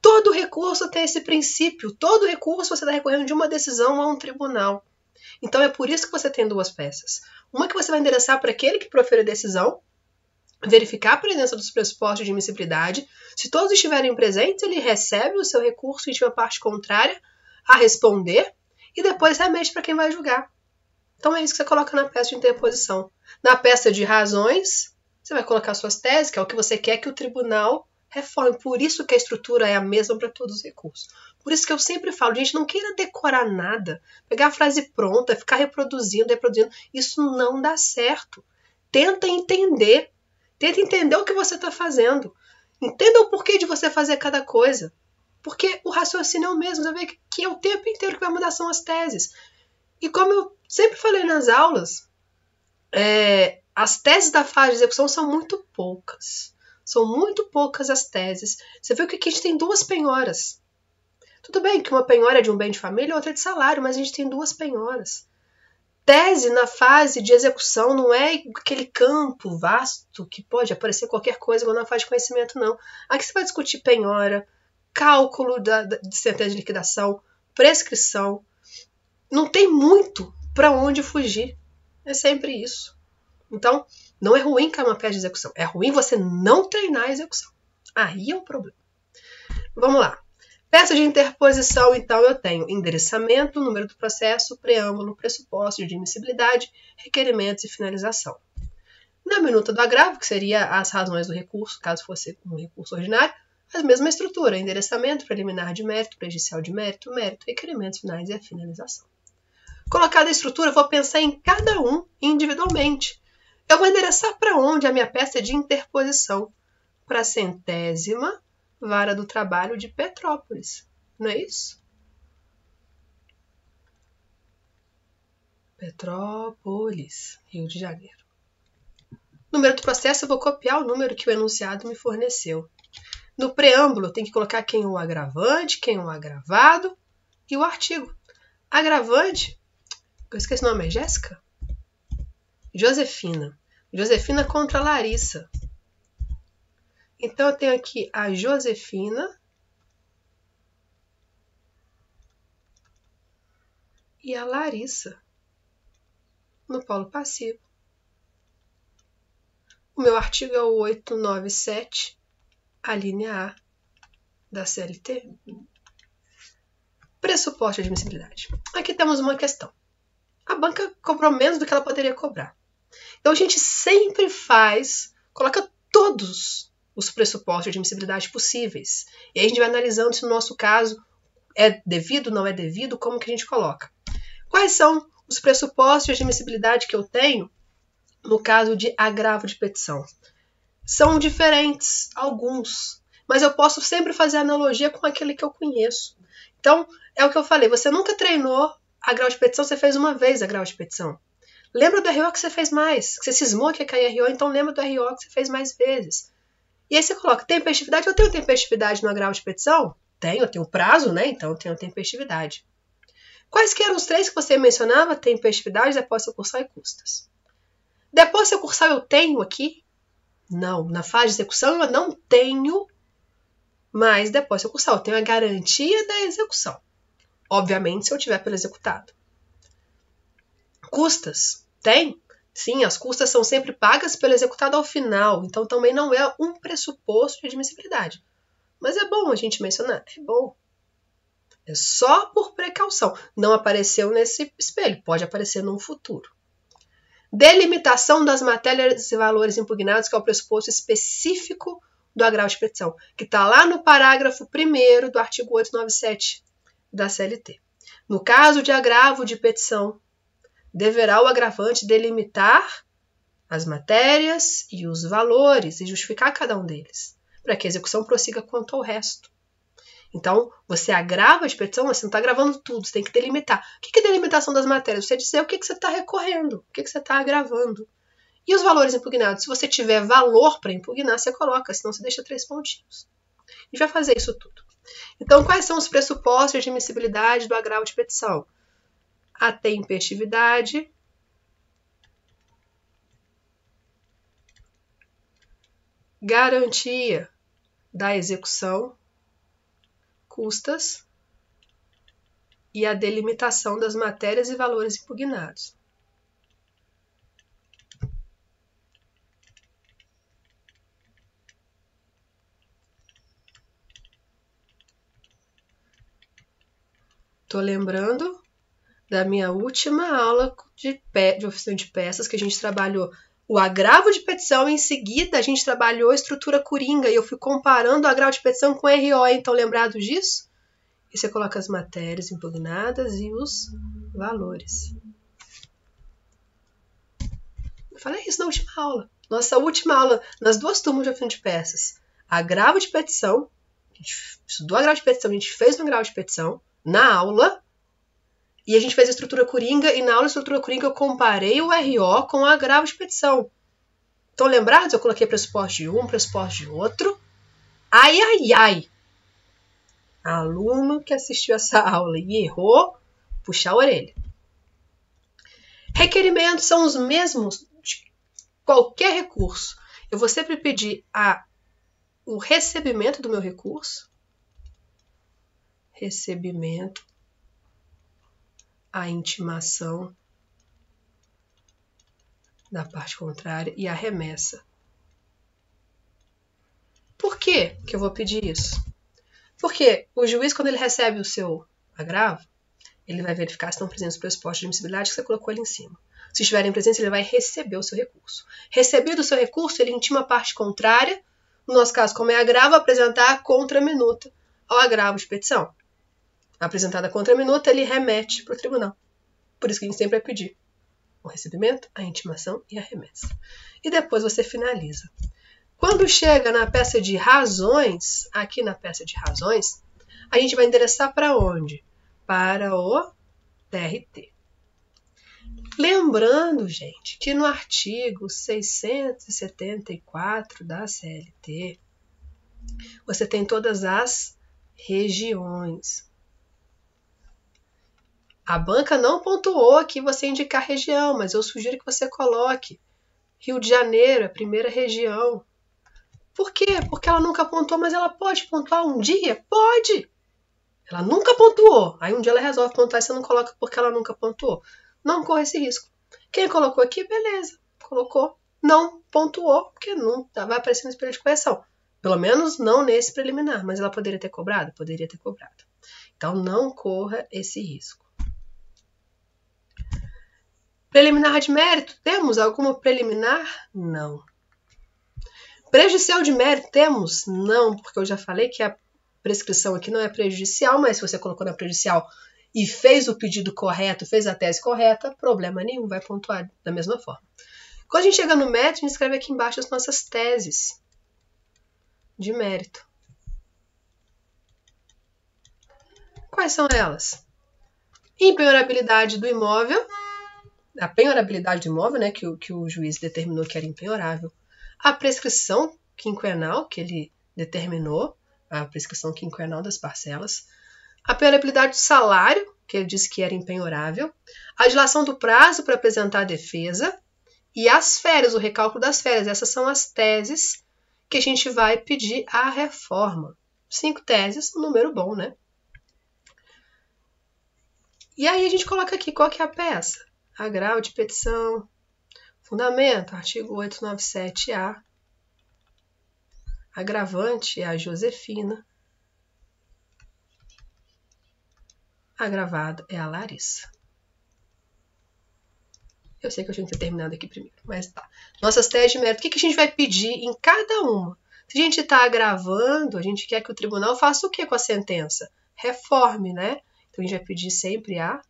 Todo recurso tem esse princípio, todo recurso você está recorrendo de uma decisão a um tribunal. Então é por isso que você tem duas peças. Uma que você vai endereçar para aquele que proferiu a decisão, verificar a presença dos pressupostos de admissibilidade. Se todos estiverem presentes, ele recebe o seu recurso e a parte contrária a responder e depois remete para quem vai julgar. Então é isso que você coloca na peça de interposição. Na peça de razões, você vai colocar suas teses, que é o que você quer que o tribunal reforme. Por isso que a estrutura é a mesma para todos os recursos. Por isso que eu sempre falo, gente, não queira decorar nada, pegar a frase pronta, ficar reproduzindo, reproduzindo. Isso não dá certo. Tenta entender. Tenta entender o que você está fazendo. Entenda o porquê de você fazer cada coisa. Porque o raciocínio é o mesmo, você vê que é o tempo inteiro que vai mudar são as teses. E como eu Sempre falei nas aulas, é, as teses da fase de execução são muito poucas. São muito poucas as teses. Você viu que aqui a gente tem duas penhoras. Tudo bem que uma penhora é de um bem de família, outra é de salário, mas a gente tem duas penhoras. Tese na fase de execução não é aquele campo vasto que pode aparecer qualquer coisa Mas na fase de conhecimento, não. Aqui você vai discutir penhora, cálculo da, da, de sentença de liquidação, prescrição. Não tem muito para onde fugir. É sempre isso. Então, não é ruim uma peça de execução. É ruim você não treinar a execução. Aí é o problema. Vamos lá. Peça de interposição, então, eu tenho endereçamento, número do processo, preâmbulo, pressuposto de admissibilidade, requerimentos e finalização. Na minuta do agravo, que seria as razões do recurso, caso fosse um recurso ordinário, a mesma estrutura, endereçamento, preliminar de mérito, prejudicial de mérito, mérito, requerimentos finais e a finalização. Colocada a estrutura, vou pensar em cada um individualmente. Eu vou endereçar para onde a minha peça é de interposição? Para a centésima vara do trabalho de Petrópolis, não é isso? Petrópolis, Rio de Janeiro. Número do processo, eu vou copiar o número que o enunciado me forneceu. No preâmbulo, tem que colocar quem o agravante, quem o agravado e o artigo. Agravante eu esqueci o nome, é Jéssica? Josefina. Josefina contra Larissa. Então eu tenho aqui a Josefina. E a Larissa no polo passivo. O meu artigo é o 897, a linha A da CLT. Pressuposto de admissibilidade. Aqui temos uma questão a banca cobrou menos do que ela poderia cobrar. Então a gente sempre faz, coloca todos os pressupostos de admissibilidade possíveis. E aí a gente vai analisando se no nosso caso é devido, não é devido, como que a gente coloca. Quais são os pressupostos de admissibilidade que eu tenho no caso de agravo de petição? São diferentes, alguns, mas eu posso sempre fazer analogia com aquele que eu conheço. Então, é o que eu falei, você nunca treinou a grau de petição você fez uma vez a grau de petição. Lembra do RO que você fez mais. Que você cismou que ia cair RO, então lembra do RO que você fez mais vezes. E aí você coloca tempestividade. Eu tenho tempestividade no grau de petição? Tenho, eu tenho prazo, né? Então eu tenho tempestividade. Quais que eram os três que você mencionava? Tempestividade, depósito cursal e custas. Depósito cursal eu tenho aqui? Não. Na fase de execução eu não tenho mais depósito cursal. Eu tenho a garantia da execução. Obviamente, se eu tiver pelo executado. Custas? Tem? Sim, as custas são sempre pagas pelo executado ao final, então também não é um pressuposto de admissibilidade. Mas é bom a gente mencionar, é bom. É só por precaução. Não apareceu nesse espelho, pode aparecer num futuro. Delimitação das matérias e valores impugnados, que é o pressuposto específico do agravo de petição, que está lá no parágrafo 1 do artigo 897 da CLT. No caso de agravo de petição, deverá o agravante delimitar as matérias e os valores e justificar cada um deles, para que a execução prossiga quanto ao resto. Então, você agrava a petição, mas assim, você não está agravando tudo, você tem que delimitar. O que é delimitação das matérias? Você dizer o que, você está recorrendo, o que, que você está agravando. E os valores impugnados? Se você tiver valor para impugnar, você coloca, senão você deixa três pontinhos. A gente vai fazer isso tudo. Então, quais são os pressupostos de admissibilidade do agravo de petição? A tempestividade, garantia da execução, custas e a delimitação das matérias e valores impugnados. Tô lembrando da minha última aula de, pe... de oficina de peças, que a gente trabalhou o agravo de petição e em seguida a gente trabalhou a estrutura coringa e eu fui comparando o agravo de petição com RO, então lembrado disso? E você coloca as matérias impugnadas e os valores. Eu falei isso na última aula. Nossa última aula, nas duas turmas de oficina de peças. Agravo de petição, a gente estudou agravo de petição, a gente fez um agravo de petição na aula e a gente fez a estrutura coringa, e na aula de estrutura coringa eu comparei o RO com a grau de petição. Estão lembrados? Eu coloquei pressuposto de um, pressuposto de outro. Ai, ai, ai! Aluno que assistiu essa aula e errou, puxar a orelha. Requerimentos são os mesmos de qualquer recurso. Eu vou sempre pedir a, o recebimento do meu recurso, recebimento, a intimação da parte contrária e a remessa. Por que que eu vou pedir isso? Porque o juiz, quando ele recebe o seu agravo, ele vai verificar se estão presentes os pressupostos de admissibilidade que você colocou ali em cima. Se estiverem presentes, ele vai receber o seu recurso. Recebido o seu recurso, ele intima a parte contrária, no nosso caso, como é agravo, apresentar a minuta ao agravo de petição apresentada contra a minuta, ele remete para o tribunal. Por isso que a gente sempre vai pedir o recebimento, a intimação e a remessa. E depois você finaliza. Quando chega na peça de razões, aqui na peça de razões, a gente vai endereçar para onde? Para o TRT. Lembrando, gente, que no artigo 674 da CLT, você tem todas as regiões. A banca não pontuou aqui você indicar região, mas eu sugiro que você coloque Rio de Janeiro, é a primeira região. Por quê? Porque ela nunca pontuou, mas ela pode pontuar um dia? Pode! Ela nunca pontuou. Aí um dia ela resolve pontuar e você não coloca porque ela nunca pontuou. Não corre esse risco. Quem colocou aqui, beleza. Colocou. Não pontuou, porque não tá, vai aparecer no espelho de correção. Pelo menos não nesse preliminar, mas ela poderia ter cobrado? Poderia ter cobrado. Então não corra esse risco. Preliminar de mérito, temos alguma preliminar? Não. Prejudicial de mérito, temos? Não, porque eu já falei que a prescrição aqui não é prejudicial, mas se você colocou na prejudicial e fez o pedido correto, fez a tese correta, problema nenhum, vai pontuar da mesma forma. Quando a gente chega no mérito, a gente escreve aqui embaixo as nossas teses de mérito. Quais são elas? Empenhorabilidade do imóvel a penhorabilidade do imóvel, né, que, o, que o juiz determinou que era impenhorável, a prescrição quinquenal, que ele determinou, a prescrição quinquenal das parcelas, a penhorabilidade do salário, que ele disse que era impenhorável, a dilação do prazo para apresentar a defesa e as férias, o recálculo das férias. Essas são as teses que a gente vai pedir a reforma. Cinco teses, um número bom, né? E aí a gente coloca aqui qual que é a peça. Agravo grau de petição. Fundamento, artigo 897-A. Agravante é a Josefina. Agravado é a Larissa. Eu sei que eu tinha que ter terminado aqui primeiro, mas tá. Nossas teses de mérito, o que a gente vai pedir em cada uma? Se a gente está agravando, a gente quer que o tribunal faça o que com a sentença? Reforme, né? Então a gente vai pedir sempre a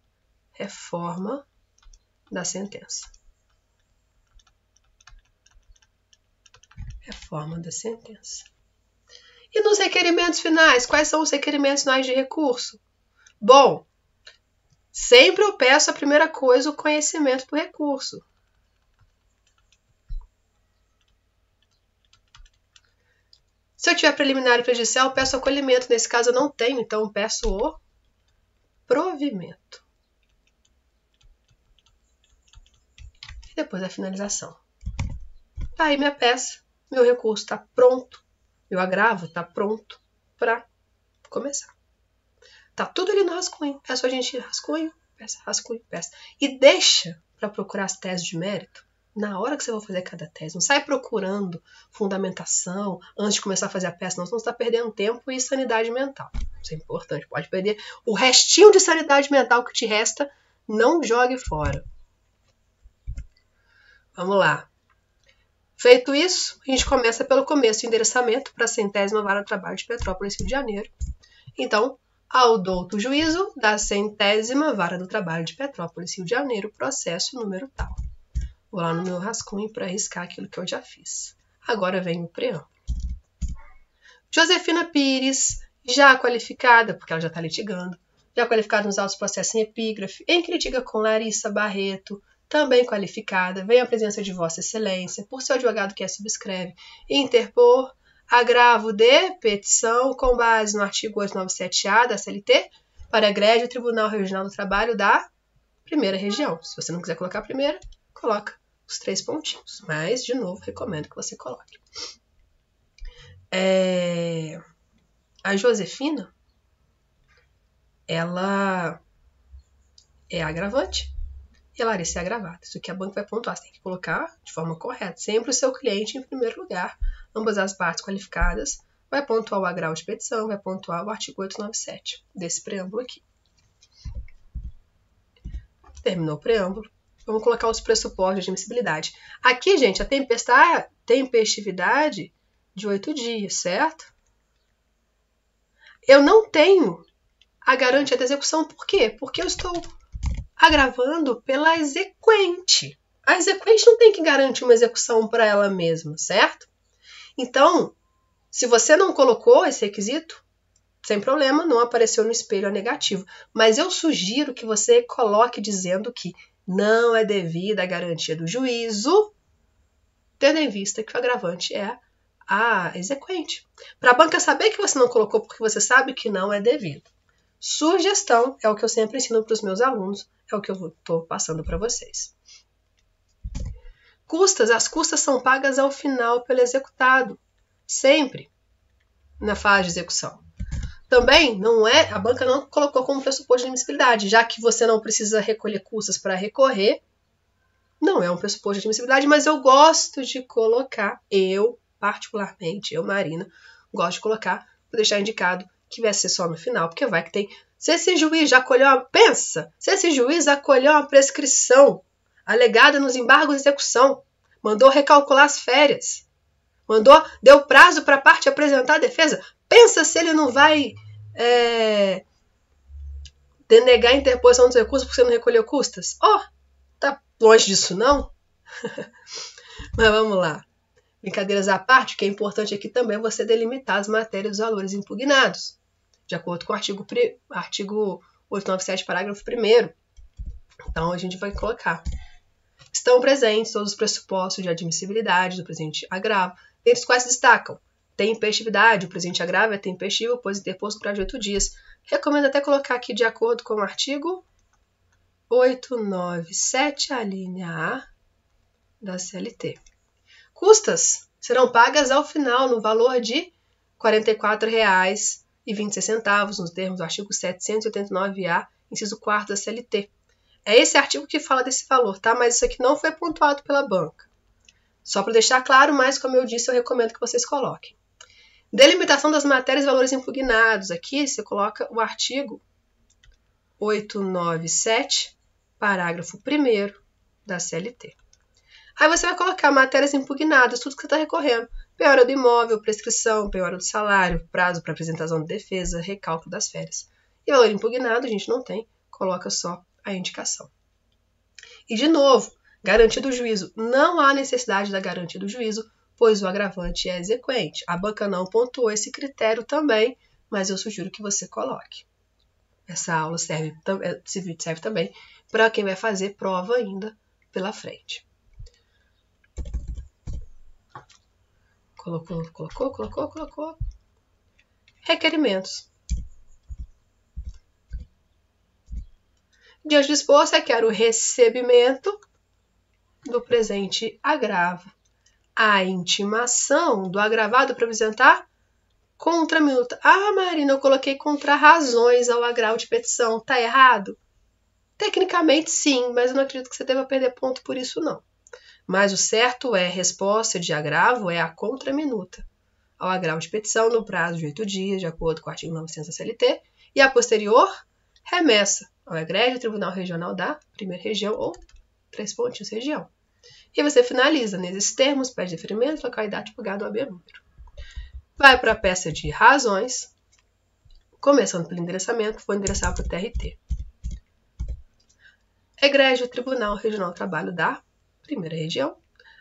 reforma da sentença. Reforma da sentença. E nos requerimentos finais, quais são os requerimentos finais de recurso? Bom, sempre eu peço a primeira coisa o conhecimento do recurso. Se eu tiver preliminar e prejudicial, peço acolhimento. Nesse caso, eu não tenho, então peço o provimento. e depois a finalização. Tá aí minha peça, meu recurso está pronto, meu agravo está pronto para começar. Tá tudo ali no rascunho, é só a gente rascunho, peça, rascunho, peça. E deixa para procurar as teses de mérito na hora que você vai fazer cada tese. Não sai procurando fundamentação antes de começar a fazer a peça, não, senão você está perdendo tempo e sanidade mental. Isso é importante, pode perder. O restinho de sanidade mental que te resta, não jogue fora. Vamos lá. Feito isso, a gente começa pelo começo, endereçamento para a centésima vara do trabalho de Petrópolis, Rio de Janeiro. Então, ao douto juízo da centésima vara do trabalho de Petrópolis, Rio de Janeiro, processo número tal. Vou lá no meu rascunho para arriscar aquilo que eu já fiz. Agora vem o preâmbulo. Josefina Pires, já qualificada, porque ela já está litigando, já qualificada nos autos processos em epígrafe, em que litiga com Larissa Barreto, também qualificada, venha à presença de Vossa Excelência, por seu advogado que a subscreve, interpor agravo de petição com base no artigo 897-A da CLT para do Tribunal Regional do Trabalho da primeira região. Se você não quiser colocar a primeira, coloca os três pontinhos. Mas, de novo, recomendo que você coloque. É... A Josefina, ela é agravante. E Larissa é gravada Isso aqui a banca vai pontuar. Você tem que colocar de forma correta sempre o seu cliente em primeiro lugar. Ambas as partes qualificadas. Vai pontuar o agravo de petição, vai pontuar o artigo 897 desse preâmbulo aqui. Terminou o preâmbulo. Vamos colocar os pressupostos de admissibilidade. Aqui, gente, a tempestade tempestividade de oito dias, certo? Eu não tenho a garantia da execução. Por quê? Porque eu estou agravando pela exequente. A exequente não tem que garantir uma execução para ela mesma, certo? Então, se você não colocou esse requisito, sem problema, não apareceu no espelho a negativa. Mas eu sugiro que você coloque dizendo que não é devida a garantia do juízo, tendo em vista que o agravante é a exequente. Para a banca saber que você não colocou porque você sabe que não é devido. Sugestão é o que eu sempre ensino para os meus alunos é o que eu estou passando para vocês. Custas, as custas são pagas ao final pelo executado, sempre na fase de execução. Também não é, a banca não colocou como pressuposto de admissibilidade, já que você não precisa recolher custas para recorrer, não é um pressuposto de admissibilidade, mas eu gosto de colocar, eu particularmente, eu, Marina, gosto de colocar, vou deixar indicado que vai ser só no final, porque vai que tem se esse juiz já acolheu a pensa, se esse juiz acolheu a prescrição alegada nos embargos de execução, mandou recalcular as férias, mandou deu prazo para a parte apresentar a defesa, pensa se ele não vai é, denegar a interposição dos recursos porque você não recolheu custas. Ó, oh, tá longe disso não? Mas vamos lá. Brincadeiras à parte, o que é importante aqui também é você delimitar as matérias e os valores impugnados de acordo com o artigo, artigo 897, parágrafo 1. Então, a gente vai colocar. Estão presentes todos os pressupostos de admissibilidade do presente agravo, entre os quais se destacam tempestividade, o presente agravo é tempestivo, pois interposto o prazo de oito dias. Recomendo até colocar aqui de acordo com o artigo 897, a linha A da CLT. Custas serão pagas ao final no valor de R$ 44,00 e nos termos do artigo 789-A, inciso 4 da CLT. É esse artigo que fala desse valor, tá? Mas isso aqui não foi pontuado pela banca. Só para deixar claro, mas como eu disse, eu recomendo que vocês coloquem. Delimitação das matérias e valores impugnados. Aqui você coloca o artigo 897, parágrafo 1 da CLT. Aí você vai colocar matérias impugnadas, tudo que você está recorrendo penhora do imóvel, prescrição, penhora do salário, prazo para apresentação de defesa, recálculo das férias. E valor impugnado, a gente não tem, coloca só a indicação. E de novo, garantia do juízo. Não há necessidade da garantia do juízo, pois o agravante é exequente. A banca não pontuou esse critério também, mas eu sugiro que você coloque. Essa aula serve, é, serve também para quem vai fazer prova ainda pela frente. colocou, colocou, colocou, colocou. Requerimentos. Diante disposto, quero o recebimento do presente agravo. A intimação do agravado para apresentar contra minuta. Ah, Marina, eu coloquei contra razões ao agravo de petição. Tá errado? Tecnicamente, sim, mas eu não acredito que você deva perder ponto por isso, não mas o certo é resposta de agravo é a contraminuta ao agravo de petição no prazo de oito dias, de acordo com o artigo 900 da CLT, e a posterior remessa ao egrégio Tribunal Regional da Primeira Região ou Três Pontinhos Região. E você finaliza nesses termos, pede deferimento, localidade, pagado, AB número. Vai para a peça de razões, começando pelo endereçamento, vou endereçar para o TRT. Egrégio Tribunal Regional do Trabalho da primeira região,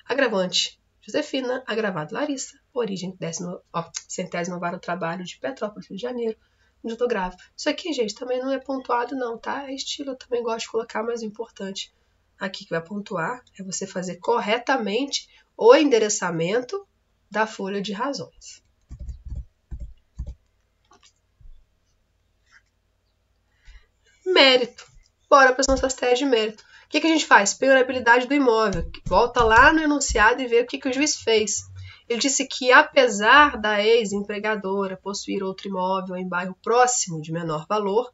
agravante Josefina, agravado Larissa, origem décima, ó, centésimo vara trabalho de Petrópolis, Rio de Janeiro, onde eu tô gravo. Isso aqui, gente, também não é pontuado não, tá? É estilo, eu também gosto de colocar, mas o importante aqui que vai pontuar é você fazer corretamente o endereçamento da folha de razões. Mérito. Bora para as nossas teses de mérito que, que a gente faz? Penhorabilidade do imóvel. Volta lá no enunciado e vê o que, que o juiz fez. Ele disse que, apesar da ex-empregadora possuir outro imóvel em bairro próximo de menor valor,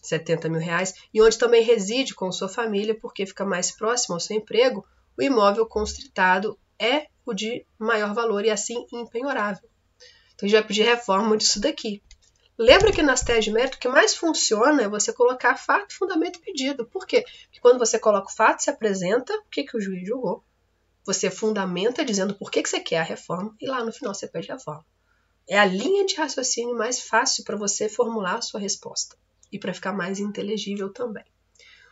70 mil reais, e onde também reside com sua família, porque fica mais próximo ao seu emprego, o imóvel constritado é o de maior valor e assim impenhorável. Então, a gente vai pedir reforma disso daqui. Lembra que nas teses de mérito o que mais funciona é você colocar fato, fundamento e pedido. Por quê? Porque quando você coloca o fato, se apresenta o que, que o juiz julgou. Você fundamenta dizendo por que, que você quer a reforma e lá no final você pede a reforma. É a linha de raciocínio mais fácil para você formular a sua resposta e para ficar mais inteligível também.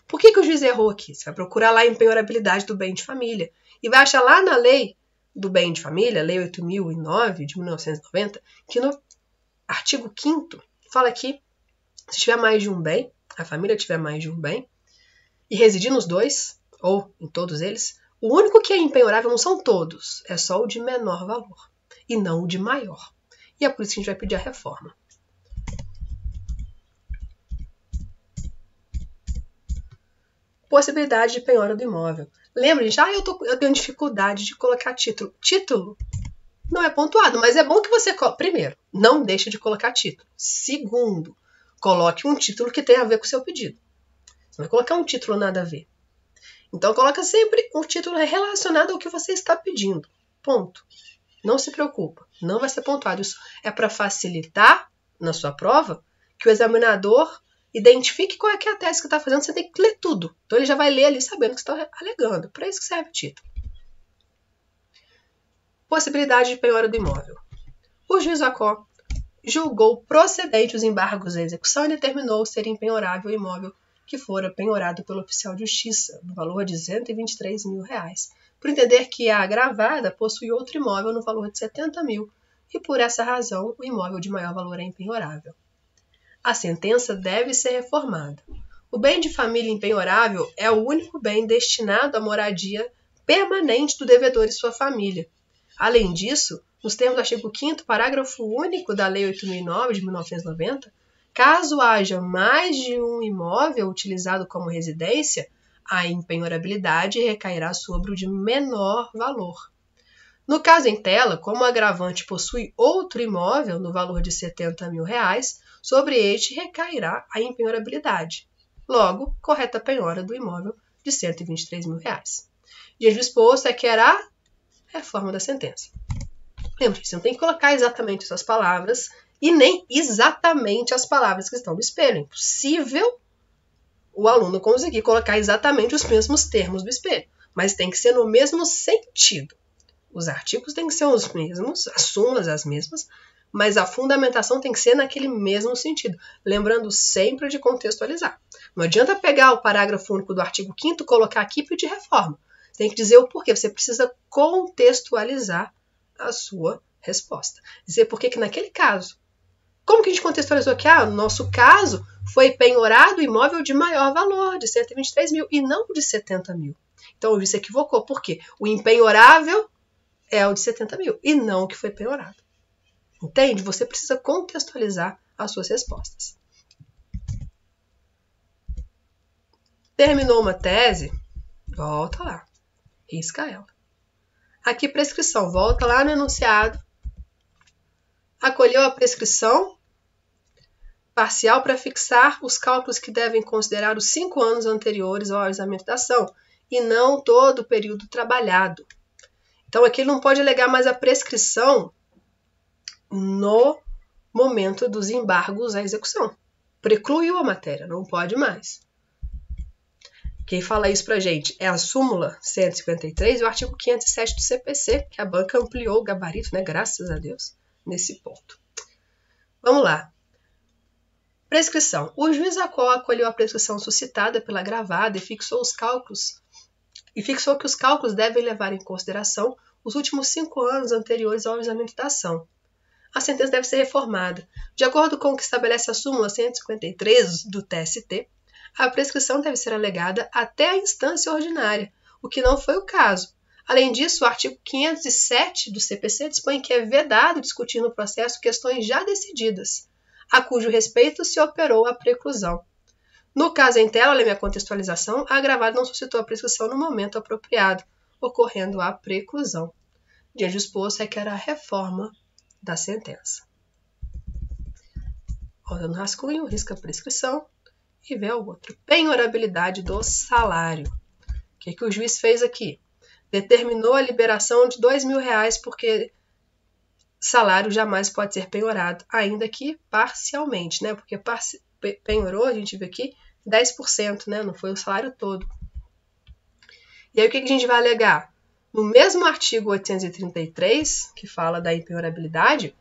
Por que, que o juiz errou aqui? Você vai procurar lá a empenhorabilidade do bem de família e vai achar lá na lei do bem de família, Lei 8009 de 1990, que no artigo 5 fala que se tiver mais de um bem, a família tiver mais de um bem, e residir nos dois, ou em todos eles, o único que é empenhorável não são todos, é só o de menor valor, e não o de maior. E é por isso que a gente vai pedir a reforma. Possibilidade de penhora do imóvel. Lembra, gente? Ah, eu, tô, eu tenho dificuldade de colocar título. Título não é pontuado, mas é bom que você, primeiro, não deixe de colocar título. Segundo, coloque um título que tenha a ver com o seu pedido. Você não vai colocar um título nada a ver. Então coloca sempre um título relacionado ao que você está pedindo. Ponto. Não se preocupa, não vai ser pontuado. Isso é para facilitar na sua prova que o examinador identifique qual é, é a tese que está fazendo. Você tem que ler tudo. Então ele já vai ler ali sabendo o que está alegando. Para isso que serve o título possibilidade de penhora do imóvel. O juiz Acó julgou procedente os embargos à execução e determinou ser empenhorável o imóvel que fora penhorado pelo oficial de justiça, no valor de 123 mil reais, por entender que a agravada possui outro imóvel no valor de 70 mil e, por essa razão, o imóvel de maior valor é empenhorável. A sentença deve ser reformada. O bem de família empenhorável é o único bem destinado à moradia permanente do devedor e sua família, Além disso, nos termos do artigo 5 parágrafo único da Lei 8009 de 1990, caso haja mais de um imóvel utilizado como residência, a empenhorabilidade recairá sobre o de menor valor. No caso em tela, como o agravante possui outro imóvel no valor de 70 mil reais, sobre este recairá a empenhorabilidade. Logo, correta penhora do imóvel de 123 mil reais. Diante do é que era é a forma da sentença. lembre se você não tem que colocar exatamente essas palavras e nem exatamente as palavras que estão no espelho. É impossível o aluno conseguir colocar exatamente os mesmos termos do espelho, mas tem que ser no mesmo sentido. Os artigos têm que ser os mesmos, as sumas as mesmas, mas a fundamentação tem que ser naquele mesmo sentido, lembrando sempre de contextualizar. Não adianta pegar o parágrafo único do artigo 5 colocar aqui e pedir reforma tem que dizer o porquê. Você precisa contextualizar a sua resposta. Dizer por que naquele caso. Como que a gente contextualizou que Ah, no nosso caso foi penhorado imóvel de maior valor, de 123 mil, e não de 70 mil. Então o juiz se equivocou, por quê? O empenhorável é o de 70 mil, e não o que foi penhorado. Entende? Você precisa contextualizar as suas respostas. Terminou uma tese? Volta lá risca ela. Aqui, prescrição, volta lá no enunciado. Acolheu a prescrição parcial para fixar os cálculos que devem considerar os cinco anos anteriores ao avisamento da ação e não todo o período trabalhado. Então, aqui ele não pode alegar mais a prescrição no momento dos embargos à execução. Precluiu a matéria, não pode mais. Quem fala isso pra gente é a súmula 153 e o artigo 507 do CPC, que a banca ampliou o gabarito, né? Graças a Deus, nesse ponto. Vamos lá. Prescrição. O juiz Acol acolheu a prescrição suscitada pela gravada e fixou os cálculos e fixou que os cálculos devem levar em consideração os últimos cinco anos anteriores ao exame da ação. A sentença deve ser reformada. De acordo com o que estabelece a súmula 153 do TST, a prescrição deve ser alegada até a instância ordinária, o que não foi o caso. Além disso, o artigo 507 do CPC dispõe que é vedado discutir no processo questões já decididas, a cujo respeito se operou a preclusão. No caso em tela, lembra a contextualização, a agravada não suscitou a prescrição no momento apropriado, ocorrendo a preclusão. Diante exposto, requer a reforma da sentença. Roda no rascunho, risca a prescrição e vê o outro. Penhorabilidade do salário. O que, é que o juiz fez aqui? Determinou a liberação de dois mil reais porque salário jamais pode ser penhorado, ainda que parcialmente, né? Porque penhorou, a gente viu aqui, 10%, né? Não foi o salário todo. E aí o que, que a gente vai alegar? No mesmo artigo 833, que fala da impenhorabilidade,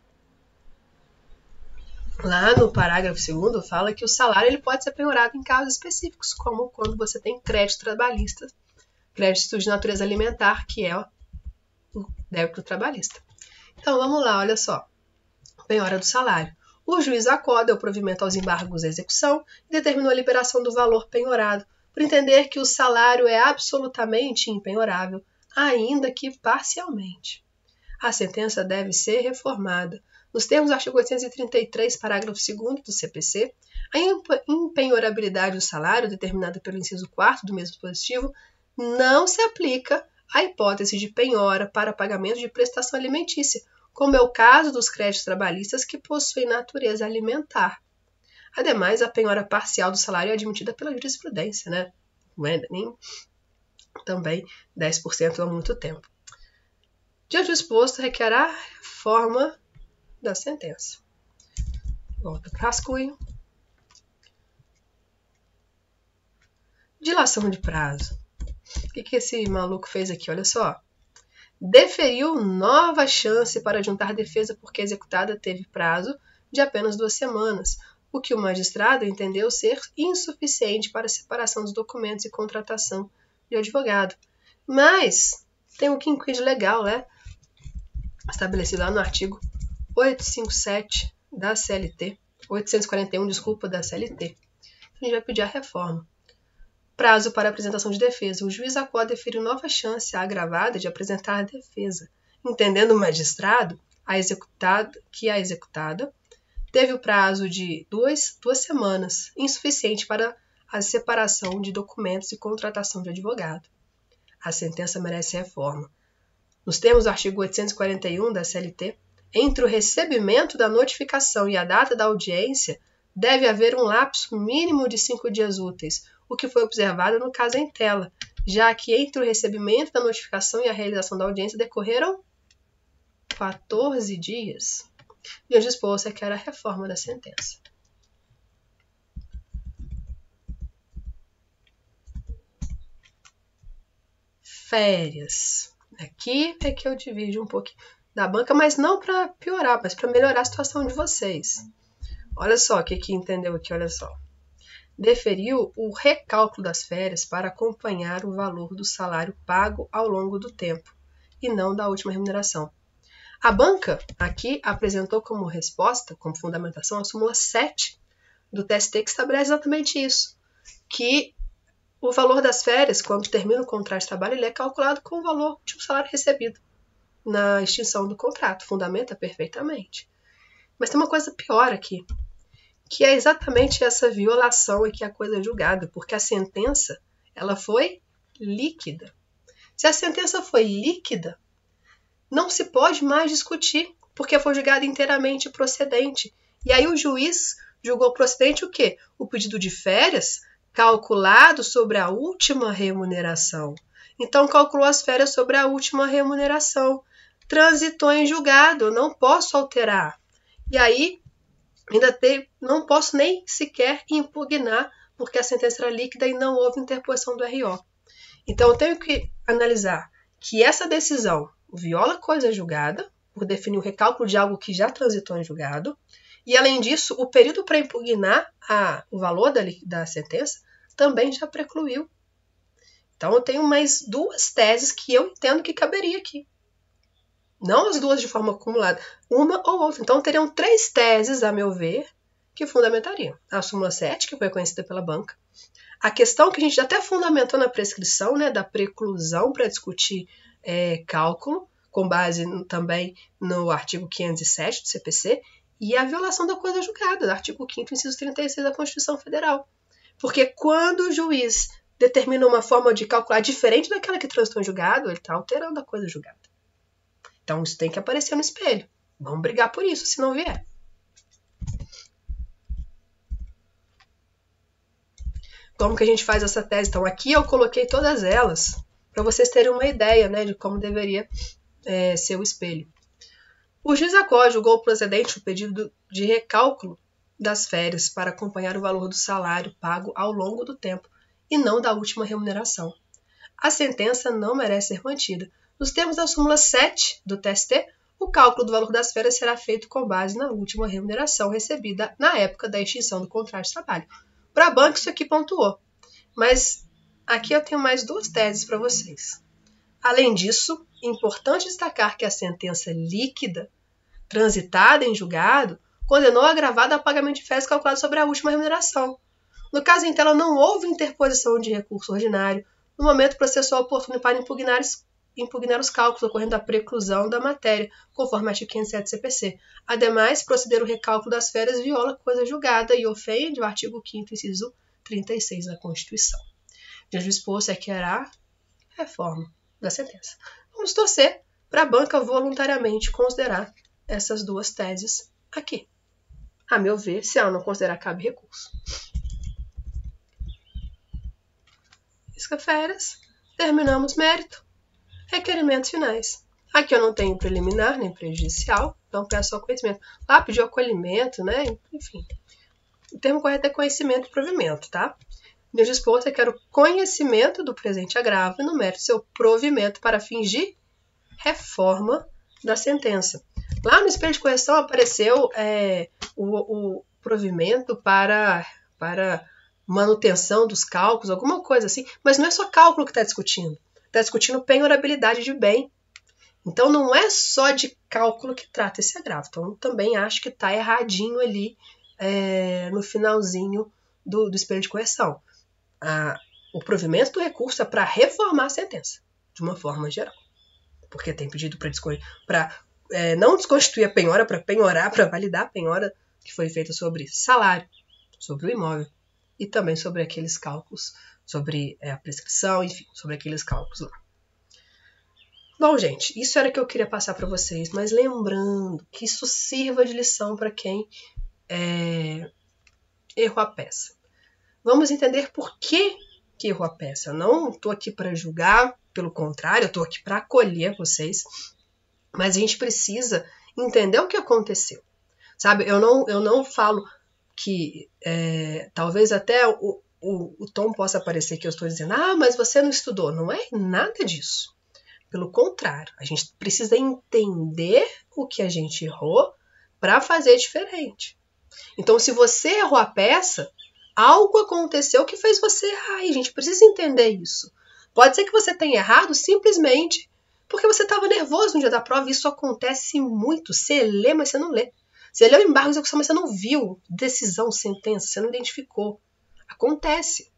lá no parágrafo segundo fala que o salário ele pode ser penhorado em casos específicos, como quando você tem crédito trabalhista, crédito de natureza alimentar, que é o débito trabalhista. Então vamos lá, olha só. Penhora do salário. O juiz acorda o provimento aos embargos da execução e determinou a liberação do valor penhorado, por entender que o salário é absolutamente impenhorável, ainda que parcialmente. A sentença deve ser reformada, nos termos do artigo 833, parágrafo 2 do CPC, a impenhorabilidade do salário determinada pelo inciso 4 do mesmo dispositivo não se aplica à hipótese de penhora para pagamento de prestação alimentícia, como é o caso dos créditos trabalhistas que possuem natureza alimentar. Ademais, a penhora parcial do salário é admitida pela jurisprudência, né? É nem também 10% há muito tempo. Diante do exposto, requerá forma da sentença. Volta para rascunho. Dilação de prazo. O que, que esse maluco fez aqui? Olha só. Deferiu nova chance para juntar defesa porque a executada teve prazo de apenas duas semanas, o que o magistrado entendeu ser insuficiente para a separação dos documentos e contratação de advogado. Mas tem um quinquid legal, né? Estabelecido lá no artigo 857 da CLT, 841, desculpa, da CLT. A gente vai pedir a reforma. Prazo para apresentação de defesa. O juiz acorda deferir nova chance agravada de apresentar a defesa, entendendo o magistrado a executado, que a executada teve o prazo de duas, duas semanas, insuficiente para a separação de documentos e contratação de advogado. A sentença merece reforma. Nos termos do artigo 841 da CLT, entre o recebimento da notificação e a data da audiência, deve haver um lapso mínimo de cinco dias úteis, o que foi observado no caso em tela, já que entre o recebimento da notificação e a realização da audiência decorreram 14 dias. E hoje disposto que era a reforma da sentença. Férias. Aqui é que eu divido um pouquinho da banca, mas não para piorar, mas para melhorar a situação de vocês. Olha só o que, que entendeu aqui, olha só. Deferiu o recálculo das férias para acompanhar o valor do salário pago ao longo do tempo e não da última remuneração. A banca aqui apresentou como resposta, como fundamentação, a súmula 7 do TST que estabelece exatamente isso, que o valor das férias, quando termina o contrato de trabalho, ele é calculado com o valor de um salário recebido na extinção do contrato, fundamenta perfeitamente. Mas tem uma coisa pior aqui, que é exatamente essa violação e que a coisa é julgada, porque a sentença ela foi líquida. Se a sentença foi líquida, não se pode mais discutir, porque foi julgada inteiramente procedente. E aí o juiz julgou procedente o quê? O pedido de férias calculado sobre a última remuneração. Então calculou as férias sobre a última remuneração transitou em julgado, não posso alterar. E aí, ainda tem, não posso nem sequer impugnar, porque a sentença era líquida e não houve interposição do RO. Então, eu tenho que analisar que essa decisão viola coisa julgada, por definir o recálculo de algo que já transitou em julgado, e além disso, o período para impugnar a, o valor da, da sentença também já precluiu. Então, eu tenho mais duas teses que eu entendo que caberia aqui. Não as duas de forma acumulada, uma ou outra. Então, teriam três teses, a meu ver, que fundamentariam. A súmula 7, que foi conhecida pela banca. A questão que a gente até fundamentou na prescrição, né, da preclusão para discutir é, cálculo, com base também no artigo 507 do CPC, e a violação da coisa julgada, do artigo 5º, inciso 36 da Constituição Federal. Porque quando o juiz determina uma forma de calcular diferente daquela que transitou em julgado, ele está alterando a coisa julgada. Então isso tem que aparecer no espelho. Vamos brigar por isso, se não vier. Como que a gente faz essa tese? Então aqui eu coloquei todas elas para vocês terem uma ideia né, de como deveria é, ser o espelho. O juiz acorde julgou procedente o pedido de recálculo das férias para acompanhar o valor do salário pago ao longo do tempo e não da última remuneração. A sentença não merece ser mantida, nos termos da súmula 7 do TST, o cálculo do valor das férias será feito com base na última remuneração recebida na época da extinção do contrato de trabalho. Para a banca, isso aqui pontuou. Mas aqui eu tenho mais duas teses para vocês. Além disso, é importante destacar que a sentença líquida, transitada em julgado, condenou agravada ao pagamento de férias calculado sobre a última remuneração. No caso em então, tela, não houve interposição de recurso ordinário no momento processual oportuno para impugnar impugnar os cálculos ocorrendo a preclusão da matéria, conforme artigo 507 CPC. Ademais, proceder o recálculo das férias viola coisa julgada e ofende o artigo 5 inciso 36 da Constituição. Diante é que exposto, a reforma da sentença. Vamos torcer para a banca voluntariamente considerar essas duas teses aqui. A meu ver, se ela não considerar, cabe recurso. Fisca férias, terminamos mérito. Requerimentos finais. Aqui eu não tenho preliminar nem prejudicial, então peço só conhecimento. Lá ah, pediu acolhimento, né? Enfim. O termo correto é conhecimento e provimento, tá? Meu disposto, é quero conhecimento do presente agravo e no mérito seu provimento para fingir reforma da sentença. Lá no espelho de correção apareceu é, o, o provimento para, para manutenção dos cálculos, alguma coisa assim, mas não é só cálculo que está discutindo está discutindo penhorabilidade de bem. Então não é só de cálculo que trata esse agravo. É então também acho que está erradinho ali é, no finalzinho do, do espelho de correção. A, o provimento do recurso é para reformar a sentença, de uma forma geral. Porque tem pedido para é, não desconstituir a penhora, para penhorar, para validar a penhora que foi feita sobre salário, sobre o imóvel e também sobre aqueles cálculos sobre é, a prescrição, enfim, sobre aqueles cálculos lá. Bom, gente, isso era o que eu queria passar para vocês, mas lembrando que isso sirva de lição para quem é, errou a peça. Vamos entender por que, que errou a peça. Eu não estou aqui para julgar, pelo contrário, eu estou aqui para acolher vocês, mas a gente precisa entender o que aconteceu. Sabe, eu não, eu não falo que é, talvez até o, o, o tom possa parecer que eu estou dizendo, ah, mas você não estudou. Não é nada disso. Pelo contrário, a gente precisa entender o que a gente errou para fazer diferente. Então, se você errou a peça, algo aconteceu que fez você errar e a gente precisa entender isso. Pode ser que você tenha errado simplesmente porque você estava nervoso no dia da prova e isso acontece muito. Você lê, mas você não lê. Você leu embargo de execução, mas você não viu decisão, sentença, você não identificou. Acontece.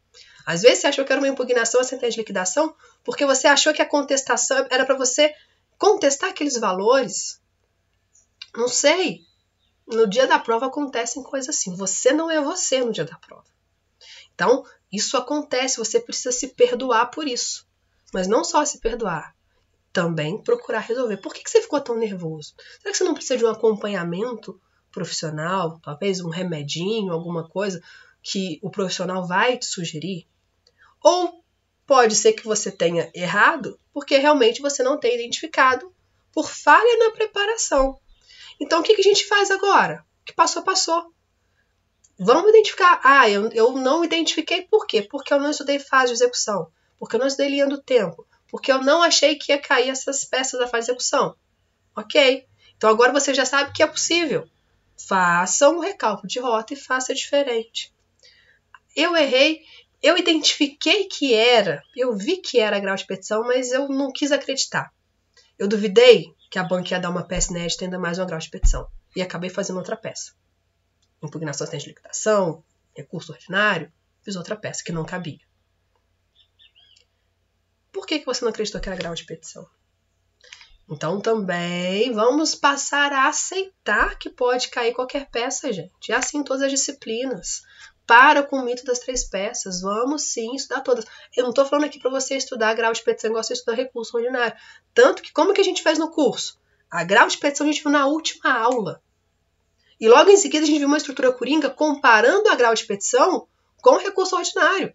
Às vezes você achou que era uma impugnação a sentença de liquidação porque você achou que a contestação era para você contestar aqueles valores. Não sei. No dia da prova acontecem coisas assim. Você não é você no dia da prova. Então, isso acontece, você precisa se perdoar por isso. Mas não só se perdoar, também procurar resolver. Por que, que você ficou tão nervoso? Será que você não precisa de um acompanhamento profissional, talvez um remedinho, alguma coisa, que o profissional vai te sugerir, ou pode ser que você tenha errado, porque realmente você não tem identificado por falha na preparação. Então, o que, a gente faz agora? O que passou, passou. Vamos identificar. Ah, eu, eu não identifiquei por quê? Porque eu não estudei fase de execução, porque eu não estudei linha do tempo, porque eu não achei que ia cair essas peças da fase de execução. Ok? Então, agora você já sabe que é possível. Faça um recálculo de rota e faça diferente eu errei, eu identifiquei que era, eu vi que era grau de petição, mas eu não quis acreditar. Eu duvidei que a banca ia dar uma peça inédita ainda mais um grau de petição e acabei fazendo outra peça. Impugnação assistente de liquidação, recurso ordinário, fiz outra peça que não cabia. Por que, que você não acreditou que era grau de petição? Então também vamos passar a aceitar que pode cair qualquer peça, gente. É assim em todas as disciplinas. Para com o mito das três peças. Vamos sim estudar todas. Eu não estou falando aqui para você estudar grau de petição igual você estudar recurso ordinário. Tanto que, como que a gente fez no curso? A grau de petição a gente viu na última aula. E logo em seguida a gente viu uma estrutura coringa comparando a grau de petição com o recurso ordinário.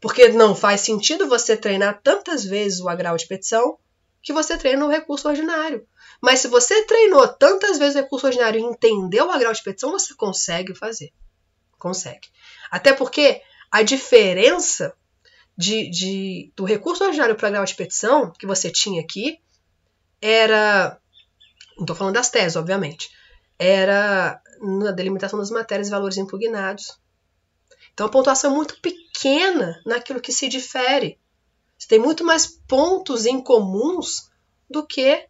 Porque não faz sentido você treinar tantas vezes o grau de petição que você treina o recurso ordinário. Mas se você treinou tantas vezes o recurso ordinário e entendeu o grau de petição, você consegue fazer. Consegue. Até porque a diferença de, de, do recurso ordinário para grau de petição que você tinha aqui era. Não estou falando das teses, obviamente. Era na delimitação das matérias e valores impugnados. Então, a pontuação é muito pequena naquilo que se difere. Você tem muito mais pontos em comuns do que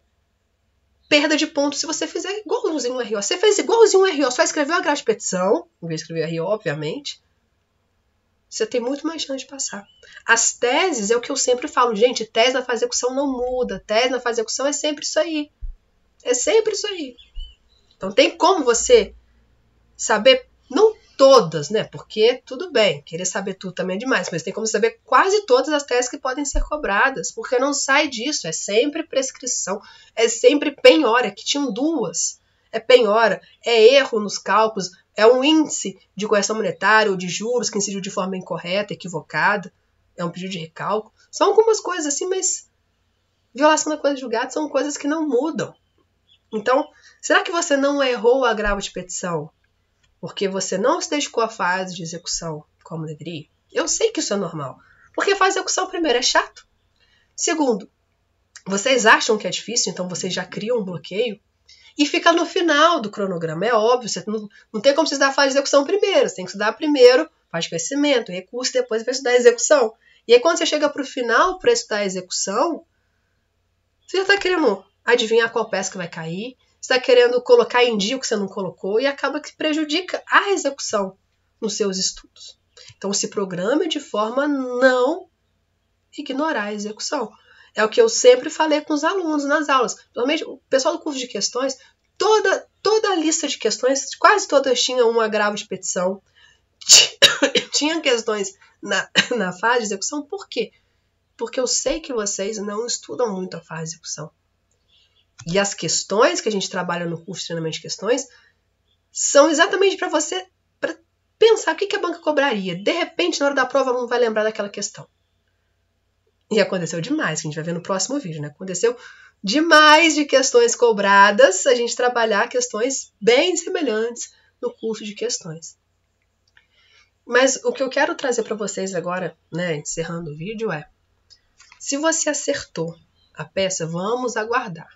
perda de ponto se você fizer igualzinho um RO. Você fez igualzinho um RO, só escreveu a grade de petição, em vez de escrever RO, obviamente. Você tem muito mais chance de passar. As teses é o que eu sempre falo, gente, tese na fase de execução não muda, tese na fase de execução é sempre isso aí. É sempre isso aí. Então tem como você saber, não todas, né? Porque tudo bem, querer saber tudo também é demais, mas tem como saber quase todas as teses que podem ser cobradas, porque não sai disso, é sempre prescrição, é sempre penhora, é que tinham duas. É penhora, é erro nos cálculos, é um índice de correção monetária ou de juros que incidiu de forma incorreta, equivocada, é um pedido de recálculo. São algumas coisas assim, mas violação da coisa julgada são coisas que não mudam. Então, será que você não errou o agravo de petição? porque você não se dedicou à fase de execução como deveria. Eu sei que isso é normal, porque a fase de execução, primeiro, é chato. Segundo, vocês acham que é difícil, então vocês já criam um bloqueio e fica no final do cronograma. É óbvio, você não, não tem como você estudar a fase de execução primeiro, você tem que estudar primeiro faz de crescimento, recurso, depois vai estudar a execução. E aí, quando você chega para o final para estudar a execução, você já está querendo adivinhar qual peça que vai cair, está querendo colocar em dia o que você não colocou e acaba que prejudica a execução nos seus estudos. Então, se programe de forma a não ignorar a execução. É o que eu sempre falei com os alunos nas aulas. Normalmente, o pessoal do curso de questões, toda, toda a lista de questões, quase todas tinham um agravo de petição, tinha questões na, na fase de execução, por quê? Porque eu sei que vocês não estudam muito a fase de execução. E as questões que a gente trabalha no curso de treinamento de questões são exatamente para você pra pensar o que, que a banca cobraria. De repente, na hora da prova, não vai lembrar daquela questão. E aconteceu demais, que a gente vai ver no próximo vídeo, né? Aconteceu demais de questões cobradas, a gente trabalhar questões bem semelhantes no curso de questões. Mas o que eu quero trazer para vocês agora, né, encerrando o vídeo, é: se você acertou a peça, vamos aguardar.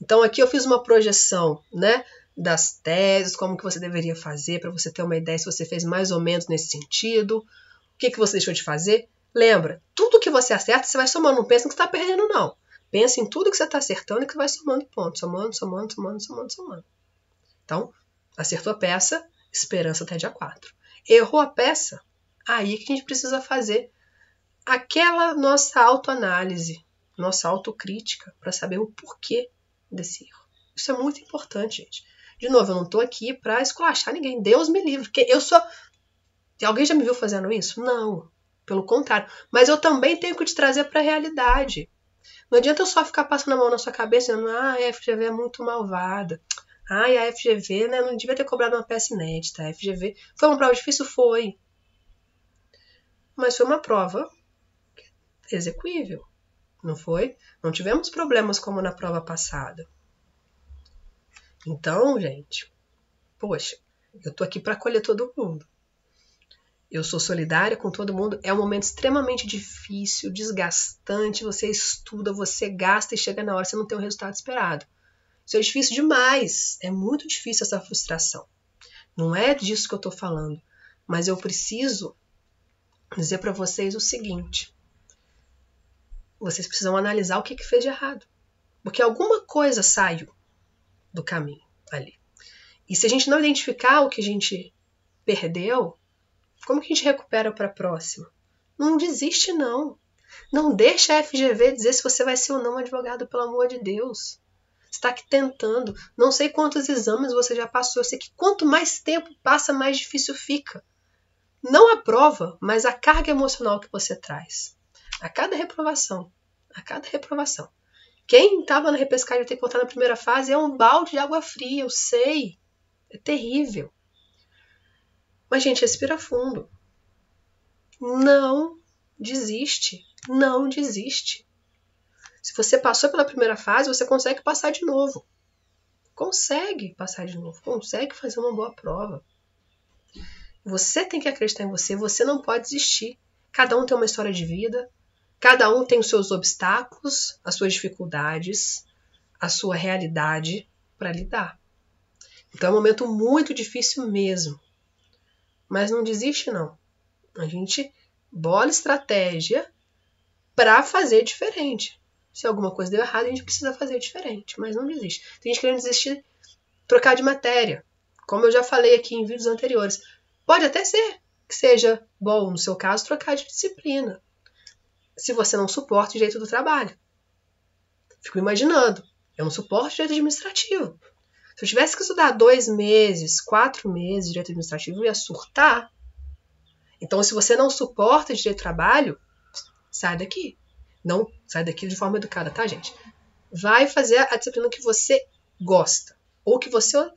Então aqui eu fiz uma projeção, né, das teses, como que você deveria fazer para você ter uma ideia se você fez mais ou menos nesse sentido, o que que você deixou de fazer. Lembra, tudo que você acerta, você vai somando, não pensa que está perdendo não. Pensa em tudo que você está acertando e que vai somando pontos, somando, somando, somando, somando, somando. Então, acertou a peça, esperança até dia 4. Errou a peça, aí que a gente precisa fazer aquela nossa autoanálise, nossa autocrítica, para saber o porquê desse erro. Isso é muito importante, gente. De novo, eu não estou aqui para esculachar ninguém. Deus me livre, porque eu sou. Alguém já me viu fazendo isso? Não. Pelo contrário. Mas eu também tenho que te trazer para a realidade. Não adianta eu só ficar passando a mão na sua cabeça dizendo, ah, a FGV é muito malvada. Ah, e a FGV, né, não devia ter cobrado uma peça inédita. A FGV foi uma prova difícil? Foi. Mas foi uma prova é execuível não foi? Não tivemos problemas como na prova passada. Então, gente, poxa, eu tô aqui para acolher todo mundo. Eu sou solidária com todo mundo. É um momento extremamente difícil, desgastante. Você estuda, você gasta e chega na hora você não tem o resultado esperado. Isso é difícil demais. É muito difícil essa frustração. Não é disso que eu estou falando, mas eu preciso dizer para vocês o seguinte: vocês precisam analisar o que, que fez de errado. Porque alguma coisa saiu do caminho ali. E se a gente não identificar o que a gente perdeu, como que a gente recupera para a próxima? Não desiste, não. Não deixa a FGV dizer se você vai ser ou não advogado, pelo amor de Deus. Está aqui tentando. Não sei quantos exames você já passou. Eu sei que quanto mais tempo passa, mais difícil fica. Não a prova, mas a carga emocional que você traz. A cada reprovação. A cada reprovação. Quem estava na repescagem eu tenho que contar na primeira fase é um balde de água fria, eu sei. É terrível. Mas, gente, respira fundo. Não desiste. Não desiste. Se você passou pela primeira fase, você consegue passar de novo. Consegue passar de novo. Consegue fazer uma boa prova. Você tem que acreditar em você. Você não pode desistir. Cada um tem uma história de vida, Cada um tem os seus obstáculos, as suas dificuldades, a sua realidade para lidar. Então é um momento muito difícil mesmo. Mas não desiste, não. A gente bola estratégia para fazer diferente. Se alguma coisa deu errado, a gente precisa fazer diferente, mas não desiste. Tem gente querendo desistir, trocar de matéria. Como eu já falei aqui em vídeos anteriores. Pode até ser que seja bom, no seu caso, trocar de disciplina se você não suporta o direito do trabalho. Fico imaginando, eu não suporto direito administrativo. Se eu tivesse que estudar dois meses, quatro meses de direito administrativo, eu ia surtar. Então, se você não suporta o direito do trabalho, sai daqui. Não, sai daqui de forma educada, tá, gente? Vai fazer a disciplina que você gosta ou que você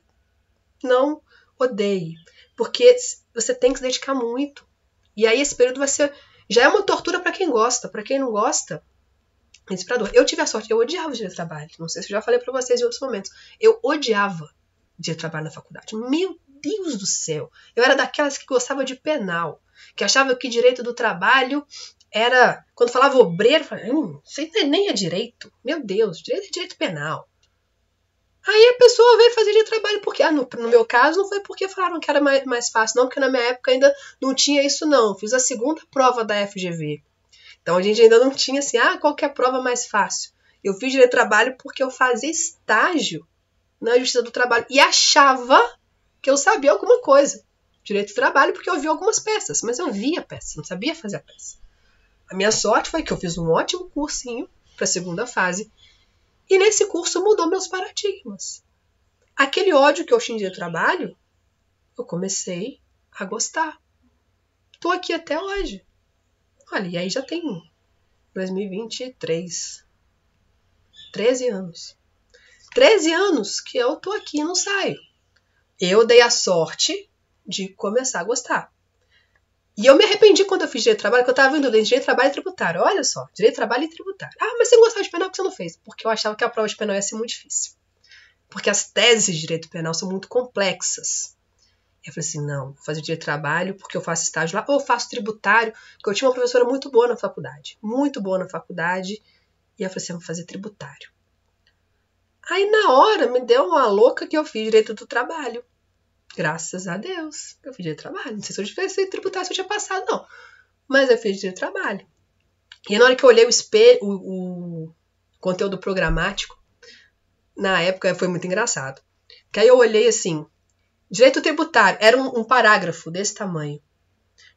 não odeie, porque você tem que se dedicar muito. E aí esse período vai ser já é uma tortura para quem gosta, para quem não gosta, é inspirador. Eu tive a sorte, eu odiava o dia de trabalho. Não sei se eu já falei para vocês em outros momentos. Eu odiava dia de trabalho na faculdade. Meu Deus do céu! Eu era daquelas que gostava de penal, que achava que direito do trabalho era. Quando falava obreiro, eu falava, hum, isso é nem é direito. Meu Deus, direito é direito penal. Aí a pessoa veio fazer de trabalho porque. Ah, no, no, meu caso, não foi porque falaram que era mais, mais fácil, não, porque na minha época ainda não tinha isso, não. Fiz a segunda prova da FGV. Então a gente ainda não tinha assim, ah, qual que é a prova mais fácil? Eu fiz de trabalho porque eu fazia estágio na Justiça do Trabalho e achava que eu sabia alguma coisa. Direito do trabalho, porque eu vi algumas peças, mas eu via peça, não sabia fazer a peça. A minha sorte foi que eu fiz um ótimo cursinho para a segunda fase e nesse curso mudou meus paradigmas. Aquele ódio que eu tinha do trabalho, eu comecei a gostar. Tô aqui até hoje. Olha, e aí já tem 2023. 13 anos. 13 anos que eu tô aqui e não saio. Eu dei a sorte de começar a gostar. E eu me arrependi quando eu fiz direito de trabalho, que eu estava vendo direito de trabalho e tributário. Olha só, direito de trabalho e tributário. Ah, mas você não gostava de penal, porque que você não fez? Porque eu achava que a prova de penal ia ser muito difícil. Porque as teses de direito penal são muito complexas. Eu falei assim, não, vou fazer direito de trabalho porque eu faço estágio lá, ou faço tributário, porque eu tinha uma professora muito boa na faculdade, muito boa na faculdade, e eu falei assim, eu vou fazer tributário. Aí na hora me deu uma louca que eu fiz direito do trabalho. Graças a Deus, eu fiz dia de trabalho. Não sei se eu tivesse tributário se eu tinha passado, não. Mas eu fiz dia de trabalho. E na hora que eu olhei o espelho, o, o conteúdo programático, na época foi muito engraçado. Que aí eu olhei assim, direito tributário, era um, um parágrafo desse tamanho.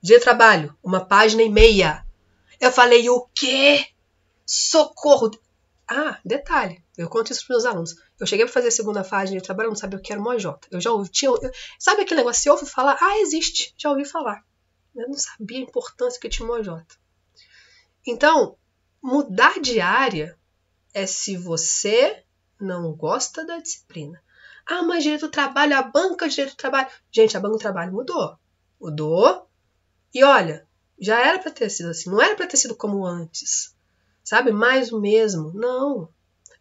Dia de trabalho, uma página e meia. Eu falei, o quê? Socorro! Ah, detalhe, eu conto isso para meus alunos. Eu cheguei para fazer a segunda fase de trabalho, eu não sabia o que era uma J. Eu já ouvi, tinha, eu, sabe aquele negócio, você ouve falar, ah, existe, já ouvi falar. Eu não sabia a importância que tinha uma J. Então, mudar de área é se você não gosta da disciplina. Ah, mas direito do trabalho, a banca de direito do trabalho. Gente, a banca do trabalho mudou. Mudou. E olha, já era para ter sido assim, não era para ter sido como antes. Sabe? Mais o mesmo. Não.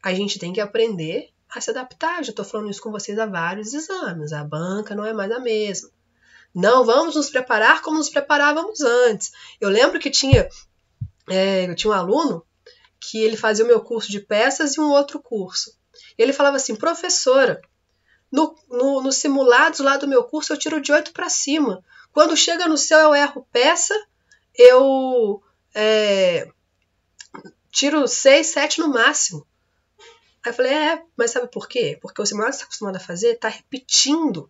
A gente tem que aprender a se adaptar. Eu já estou falando isso com vocês há vários exames. A banca não é mais a mesma. Não vamos nos preparar como nos preparávamos antes. Eu lembro que tinha, é, eu tinha um aluno que ele fazia o meu curso de peças e um outro curso. Ele falava assim, professora, no, no, no simulados lá do meu curso eu tiro de 8 para cima. Quando chega no seu eu erro peça, eu é, tiro 6, 7 no máximo. Aí eu falei, é, mas sabe por quê? Porque o que está acostumado a fazer, está repetindo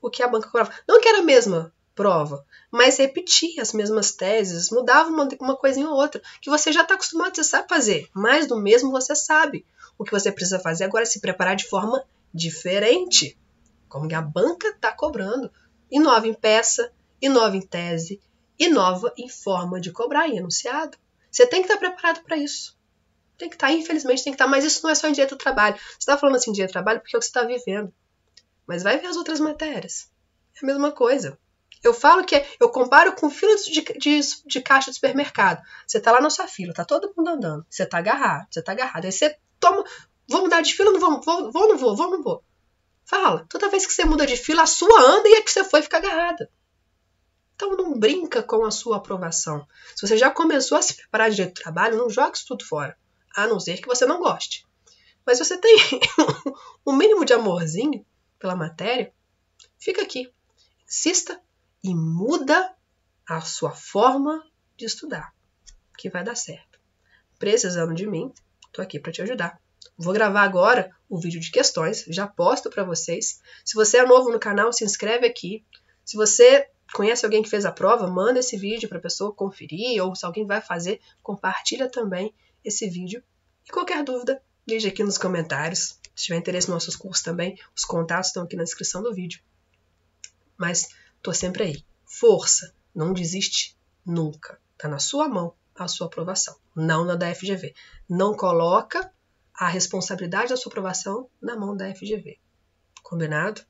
o que a banca cobrava. Não que era a mesma prova, mas repetia as mesmas teses, mudava uma, uma coisinha ou outra, que você já está acostumado, você sabe fazer. Mais do mesmo você sabe. O que você precisa fazer agora é se preparar de forma diferente. Como que a banca está cobrando. Inova em peça, inova em tese, inova em forma de cobrar em enunciado. Você tem que estar tá preparado para isso. Tem que estar, tá, infelizmente tem que estar, tá, mas isso não é só em direito do trabalho. Você está falando assim direito do trabalho porque é o que você está vivendo. Mas vai ver as outras matérias. É a mesma coisa. Eu falo que é, eu comparo com fila de, de, de caixa de supermercado. Você está lá na sua fila, está todo mundo andando. Você está agarrado, você está agarrado. Aí você toma. Vou mudar de fila, não vou, vou, vou, não vou, vou, não vou. Fala. Toda vez que você muda de fila, a sua anda e a que você foi fica agarrada. Então não brinca com a sua aprovação. Se você já começou a se preparar direito do trabalho, não joga isso tudo fora a não ser que você não goste. Mas você tem o um mínimo de amorzinho pela matéria, fica aqui, insista e muda a sua forma de estudar, que vai dar certo. Precisando de mim, estou aqui para te ajudar. Vou gravar agora o vídeo de questões, já posto para vocês. Se você é novo no canal, se inscreve aqui. Se você conhece alguém que fez a prova, manda esse vídeo para a pessoa conferir, ou se alguém vai fazer, compartilha também esse vídeo. E qualquer dúvida, deixe aqui nos comentários. Se tiver interesse nos nossos cursos também, os contatos estão aqui na descrição do vídeo. Mas estou sempre aí. Força, não desiste nunca. está na sua mão a sua aprovação, não na da FGV. Não coloca a responsabilidade da sua aprovação na mão da FGV. Combinado?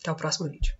Até o próximo vídeo.